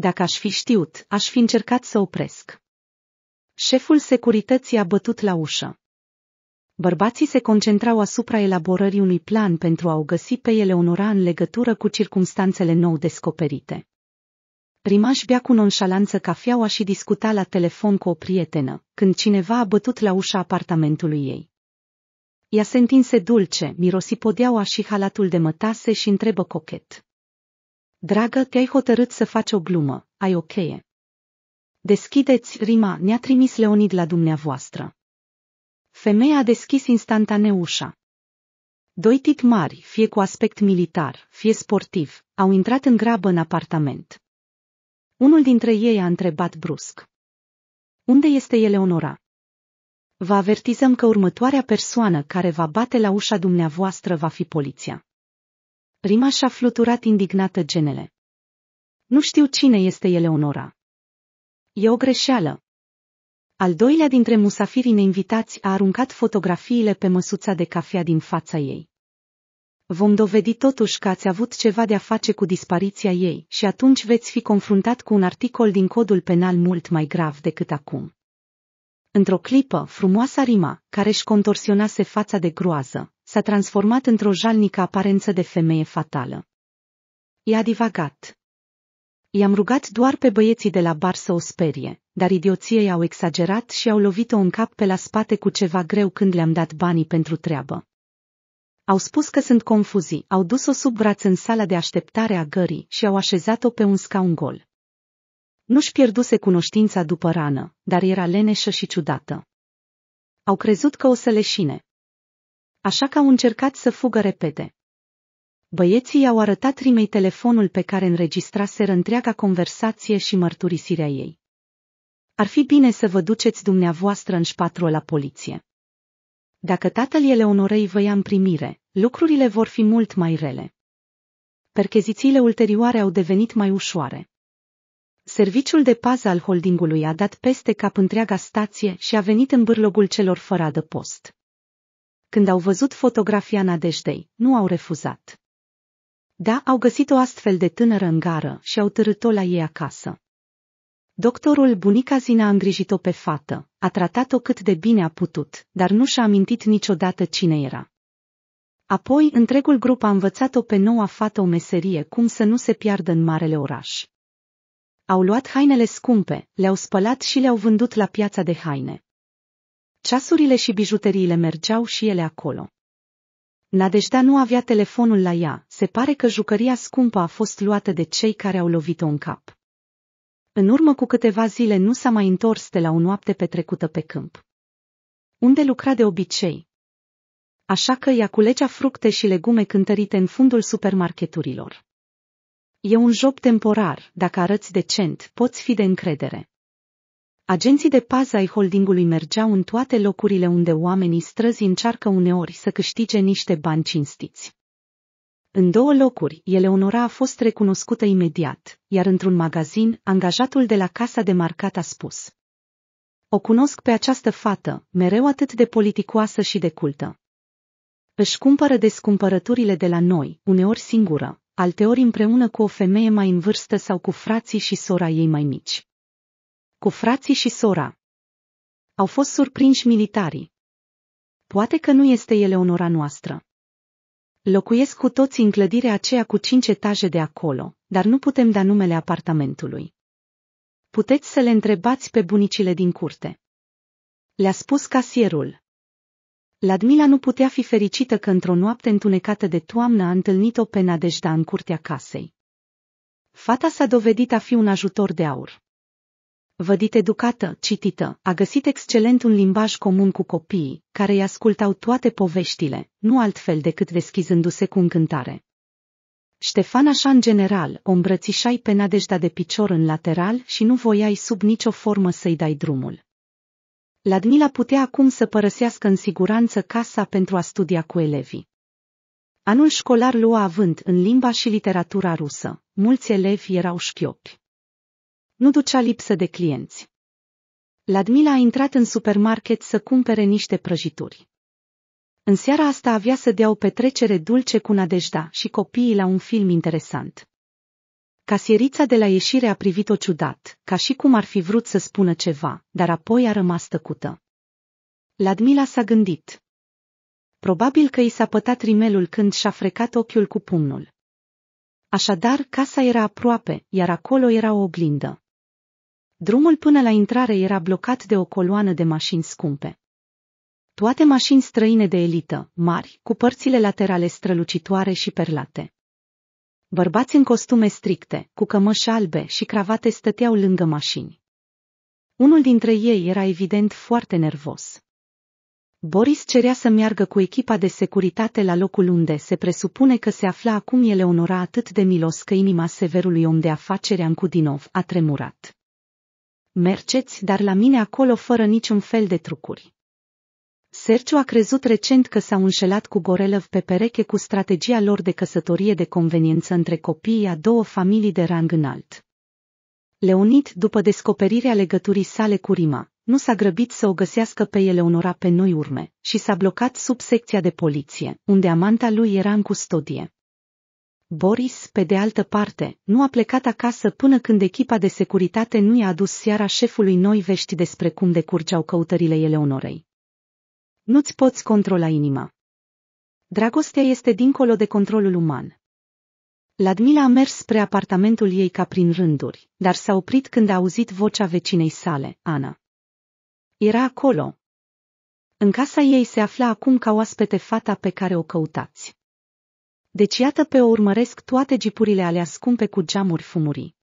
Dacă aș fi știut, aș fi încercat să opresc. Șeful securității a bătut la ușă. Bărbații se concentrau asupra elaborării unui plan pentru a o găsi pe Eleonora în legătură cu circumstanțele nou descoperite. Rimaș bea cu nonșalanță cafeaua și discuta la telefon cu o prietenă, când cineva a bătut la ușa apartamentului ei. Ea se întinse dulce, mirosi podeaua și halatul de mătase și întrebă cochet. Dragă, te-ai hotărât să faci o glumă, ai o cheie. Deschideți rima, ne-a trimis Leonid la dumneavoastră. Femeia a deschis instantaneu ușa. Doi tit mari, fie cu aspect militar, fie sportiv, au intrat în grabă în apartament. Unul dintre ei a întrebat brusc. Unde este Eleonora? Vă avertizăm că următoarea persoană care va bate la ușa dumneavoastră va fi poliția. Rima și-a fluturat indignată genele. Nu știu cine este Eleonora. E o greșeală. Al doilea dintre musafirii neinvitați a aruncat fotografiile pe măsuța de cafea din fața ei. Vom dovedi totuși că ați avut ceva de a face cu dispariția ei și atunci veți fi confruntat cu un articol din codul penal mult mai grav decât acum. Într-o clipă, frumoasa Rima, care își contorsionase fața de groază, s-a transformat într-o jalnică aparență de femeie fatală. I-a divagat. I-am rugat doar pe băieții de la bar să o sperie, dar idioției au exagerat și au lovit-o în cap pe la spate cu ceva greu când le-am dat banii pentru treabă. Au spus că sunt confuzii, au dus-o sub braț în sala de așteptare a gării și au așezat-o pe un scaun gol. Nu-și pierduse cunoștința după rană, dar era leneșă și ciudată. Au crezut că o să leșine, așa că au încercat să fugă repede. Băieții i-au arătat Rimei telefonul pe care înregistraseră întreaga conversație și mărturisirea ei. Ar fi bine să vă duceți dumneavoastră în șpatru la poliție. Dacă tatăl Eleonorei vă ia în primire, lucrurile vor fi mult mai rele. Perchezițiile ulterioare au devenit mai ușoare. Serviciul de pază al holdingului a dat peste cap întreaga stație și a venit în bârlogul celor fără adăpost când au văzut fotografia Nadeștei, nu au refuzat. Da, au găsit o astfel de tânără în gară și au târât-o la ei acasă. Doctorul bunica Zina a îngrijit-o pe fată, a tratat-o cât de bine a putut, dar nu și-a amintit niciodată cine era. Apoi, întregul grup a învățat-o pe noua fată o meserie cum să nu se piardă în marele oraș. Au luat hainele scumpe, le-au spălat și le-au vândut la piața de haine. Ceasurile și bijuteriile mergeau și ele acolo. Nadejda nu avea telefonul la ea, se pare că jucăria scumpă a fost luată de cei care au lovit-o în cap. În urmă cu câteva zile nu s-a mai întors de la o noapte petrecută pe câmp. Unde lucra de obicei. Așa că ea culegea fructe și legume cântărite în fundul supermarketurilor. E un job temporar, dacă arăți decent, poți fi de încredere. Agenții de pază ai holdingului mergeau în toate locurile unde oamenii străzi încearcă uneori să câștige niște bani cinstiți. În două locuri, Eleonora a fost recunoscută imediat, iar într-un magazin, angajatul de la casa de marcat a spus. O cunosc pe această fată, mereu atât de politicoasă și de cultă. Își cumpără descumpărăturile de la noi, uneori singură, alteori împreună cu o femeie mai în vârstă sau cu frații și sora ei mai mici cu frații și sora. Au fost surprinși militarii. Poate că nu este ele onora noastră. Locuiesc cu toți în clădirea aceea cu cinci etaje de acolo, dar nu putem da numele apartamentului. Puteți să le întrebați pe bunicile din curte. Le-a spus casierul. Ladmila nu putea fi fericită că într-o noapte întunecată de toamnă a întâlnit-o pe Nadejda în curtea casei. Fata s-a dovedit a fi un ajutor de aur vădit educată, citită, a găsit excelent un limbaj comun cu copiii, care îi ascultau toate poveștile, nu altfel decât deschizându-se cu încântare. Ștefan așa în general o îmbrățișai pe nadejda de picior în lateral și nu voiai sub nicio formă să-i dai drumul. Ladmila putea acum să părăsească în siguranță casa pentru a studia cu elevii. Anul școlar lua avânt în limba și literatura rusă. Mulți elevi erau șchiopi nu ducea lipsă de clienți. Ladmila a intrat în supermarket să cumpere niște prăjituri. În seara asta avea să dea o petrecere dulce cu Nadejda și copiii la un film interesant. Casierița de la ieșire a privit-o ciudat, ca și cum ar fi vrut să spună ceva, dar apoi a rămas tăcută. Ladmila s-a gândit. Probabil că i s-a pătat rimelul când și-a frecat ochiul cu pumnul. Așadar, casa era aproape, iar acolo era o oglindă. Drumul până la intrare era blocat de o coloană de mașini scumpe. Toate mașini străine de elită, mari, cu părțile laterale strălucitoare și perlate. Bărbați în costume stricte, cu cămăși albe și cravate stăteau lângă mașini. Unul dintre ei era evident foarte nervos. Boris cerea să meargă cu echipa de securitate la locul unde se presupune că se afla acum el onora atât de milos că inima severului om de afacere Ancudinov a tremurat mergeți dar la mine acolo fără niciun fel de trucuri. Serciu a crezut recent că s-au înșelat cu Gorelov pe pereche cu strategia lor de căsătorie de conveniență între copiii a două familii de rang înalt. Leonid, după descoperirea legăturii sale cu Rima, nu s-a grăbit să o găsească pe Eleonora pe noi urme și s-a blocat sub secția de poliție, unde amanta lui era în custodie. Boris, pe de altă parte, nu a plecat acasă până când echipa de securitate nu i-a adus seara șefului noi vești despre cum decurgeau căutările Eleonorei. Nu-ți poți controla inima. Dragostea este dincolo de controlul uman. Ladmila a mers spre apartamentul ei ca prin rânduri, dar s-a oprit când a auzit vocea vecinei sale, Ana. Era acolo. În casa ei se afla acum ca oaspete fata pe care o căutați. Deci iată pe o urmăresc toate gipurile alea scumpe cu geamuri fumurii.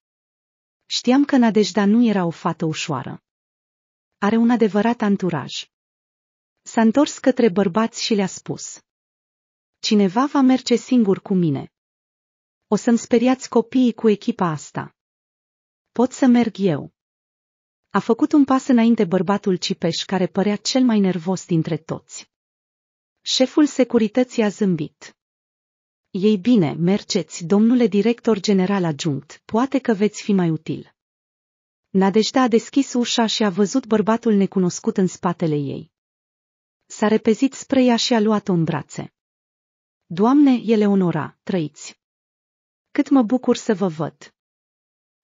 Știam că Nadejda nu era o fată ușoară. Are un adevărat anturaj. S-a întors către bărbați și le-a spus. Cineva va merge singur cu mine. O să-mi speriați copiii cu echipa asta. Pot să merg eu. A făcut un pas înainte bărbatul Cipeș care părea cel mai nervos dintre toți. Șeful securității a zâmbit. Ei bine, mergeți, domnule director general adjunct, poate că veți fi mai util. Nadejda a deschis ușa și a văzut bărbatul necunoscut în spatele ei. S-a repezit spre ea și a luat-o în brațe. Doamne, Eleonora, trăiți! Cât mă bucur să vă văd!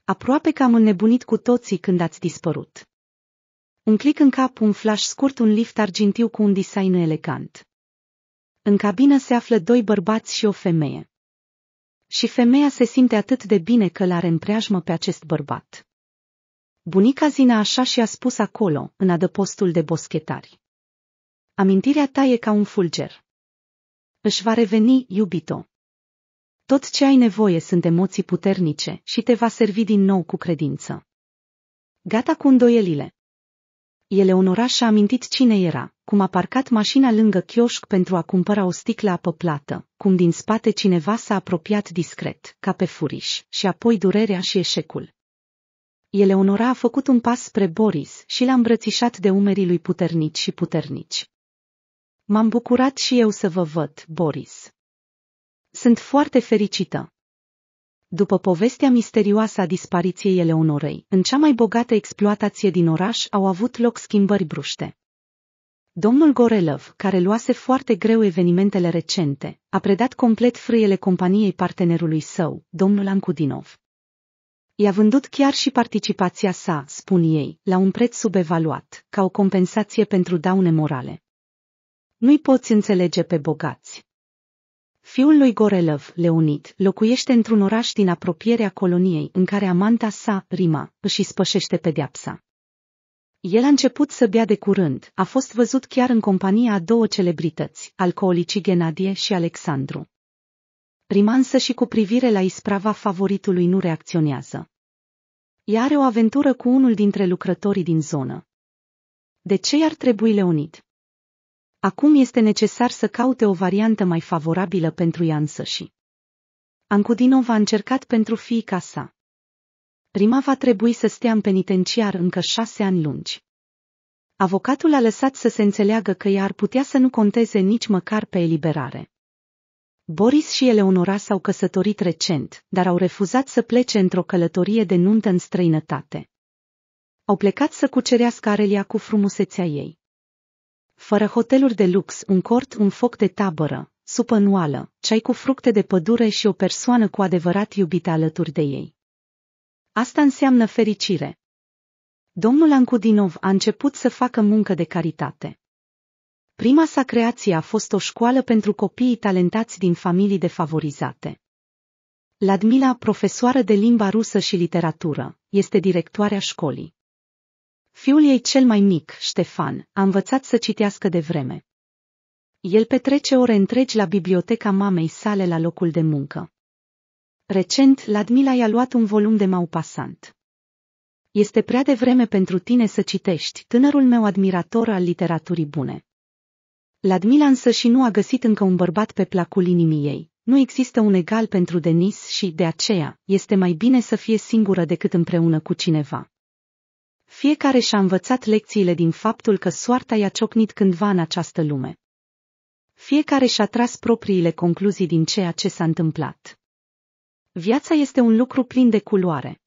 Aproape că am înnebunit cu toții când ați dispărut. Un clic în cap, un flash scurt, un lift argintiu cu un design elegant. În cabină se află doi bărbați și o femeie. Și femeia se simte atât de bine că l-are în preajmă pe acest bărbat. Bunica Zina așa și-a spus acolo, în adăpostul de boschetari. Amintirea ta e ca un fulger. Își va reveni, iubito. Tot ce ai nevoie sunt emoții puternice și te va servi din nou cu credință. Gata cu îndoielile. Eleonora și-a amintit cine era, cum a parcat mașina lângă chioșc pentru a cumpăra o sticlă apă plată, cum din spate cineva s-a apropiat discret, ca pe furiș, și apoi durerea și eșecul. Eleonora a făcut un pas spre Boris și l-a îmbrățișat de umerii lui puternici și puternici. M-am bucurat și eu să vă văd, Boris. Sunt foarte fericită. După povestea misterioasă a dispariției Eleonorei, în cea mai bogată exploatație din oraș au avut loc schimbări bruște. Domnul Gorelov, care luase foarte greu evenimentele recente, a predat complet frâiele companiei partenerului său, domnul Ancudinov. I-a vândut chiar și participația sa, spun ei, la un preț subevaluat, ca o compensație pentru daune morale. Nu-i poți înțelege pe bogați. Fiul lui Gorelov, Leonid, locuiește într-un oraș din apropierea coloniei în care amanta sa, Rima, își spășește pedeapsa. El a început să bea de curând, a fost văzut chiar în compania a două celebrități, alcoolicii Genadie și Alexandru. Rima însă și cu privire la isprava favoritului nu reacționează. Ea are o aventură cu unul dintre lucrătorii din zonă. De ce i-ar trebui Leonid? Acum este necesar să caute o variantă mai favorabilă pentru ea însăși. Ancudinov a încercat pentru fiica sa. Prima va trebui să stea în penitenciar încă șase ani lungi. Avocatul a lăsat să se înțeleagă că ea ar putea să nu conteze nici măcar pe eliberare. Boris și Eleonora s-au căsătorit recent, dar au refuzat să plece într-o călătorie de nuntă în străinătate. Au plecat să cucerească Arelia cu frumusețea ei fără hoteluri de lux, un cort, un foc de tabără, supă nuală, ceai cu fructe de pădure și o persoană cu adevărat iubită alături de ei. Asta înseamnă fericire. Domnul Ancudinov a început să facă muncă de caritate. Prima sa creație a fost o școală pentru copiii talentați din familii defavorizate. Ladmila, profesoară de limba rusă și literatură, este directoarea școlii. Fiul ei cel mai mic, Ștefan, a învățat să citească de vreme. El petrece ore întregi la biblioteca mamei sale la locul de muncă. Recent, Ladmila i-a luat un volum de Maupassant. Este prea de vreme pentru tine să citești, tânărul meu admirator al literaturii bune. Ladmila însă și nu a găsit încă un bărbat pe placul inimii ei. Nu există un egal pentru Denis și, de aceea, este mai bine să fie singură decât împreună cu cineva. Fiecare și-a învățat lecțiile din faptul că soarta i-a ciocnit cândva în această lume. Fiecare și-a tras propriile concluzii din ceea ce s-a întâmplat. Viața este un lucru plin de culoare.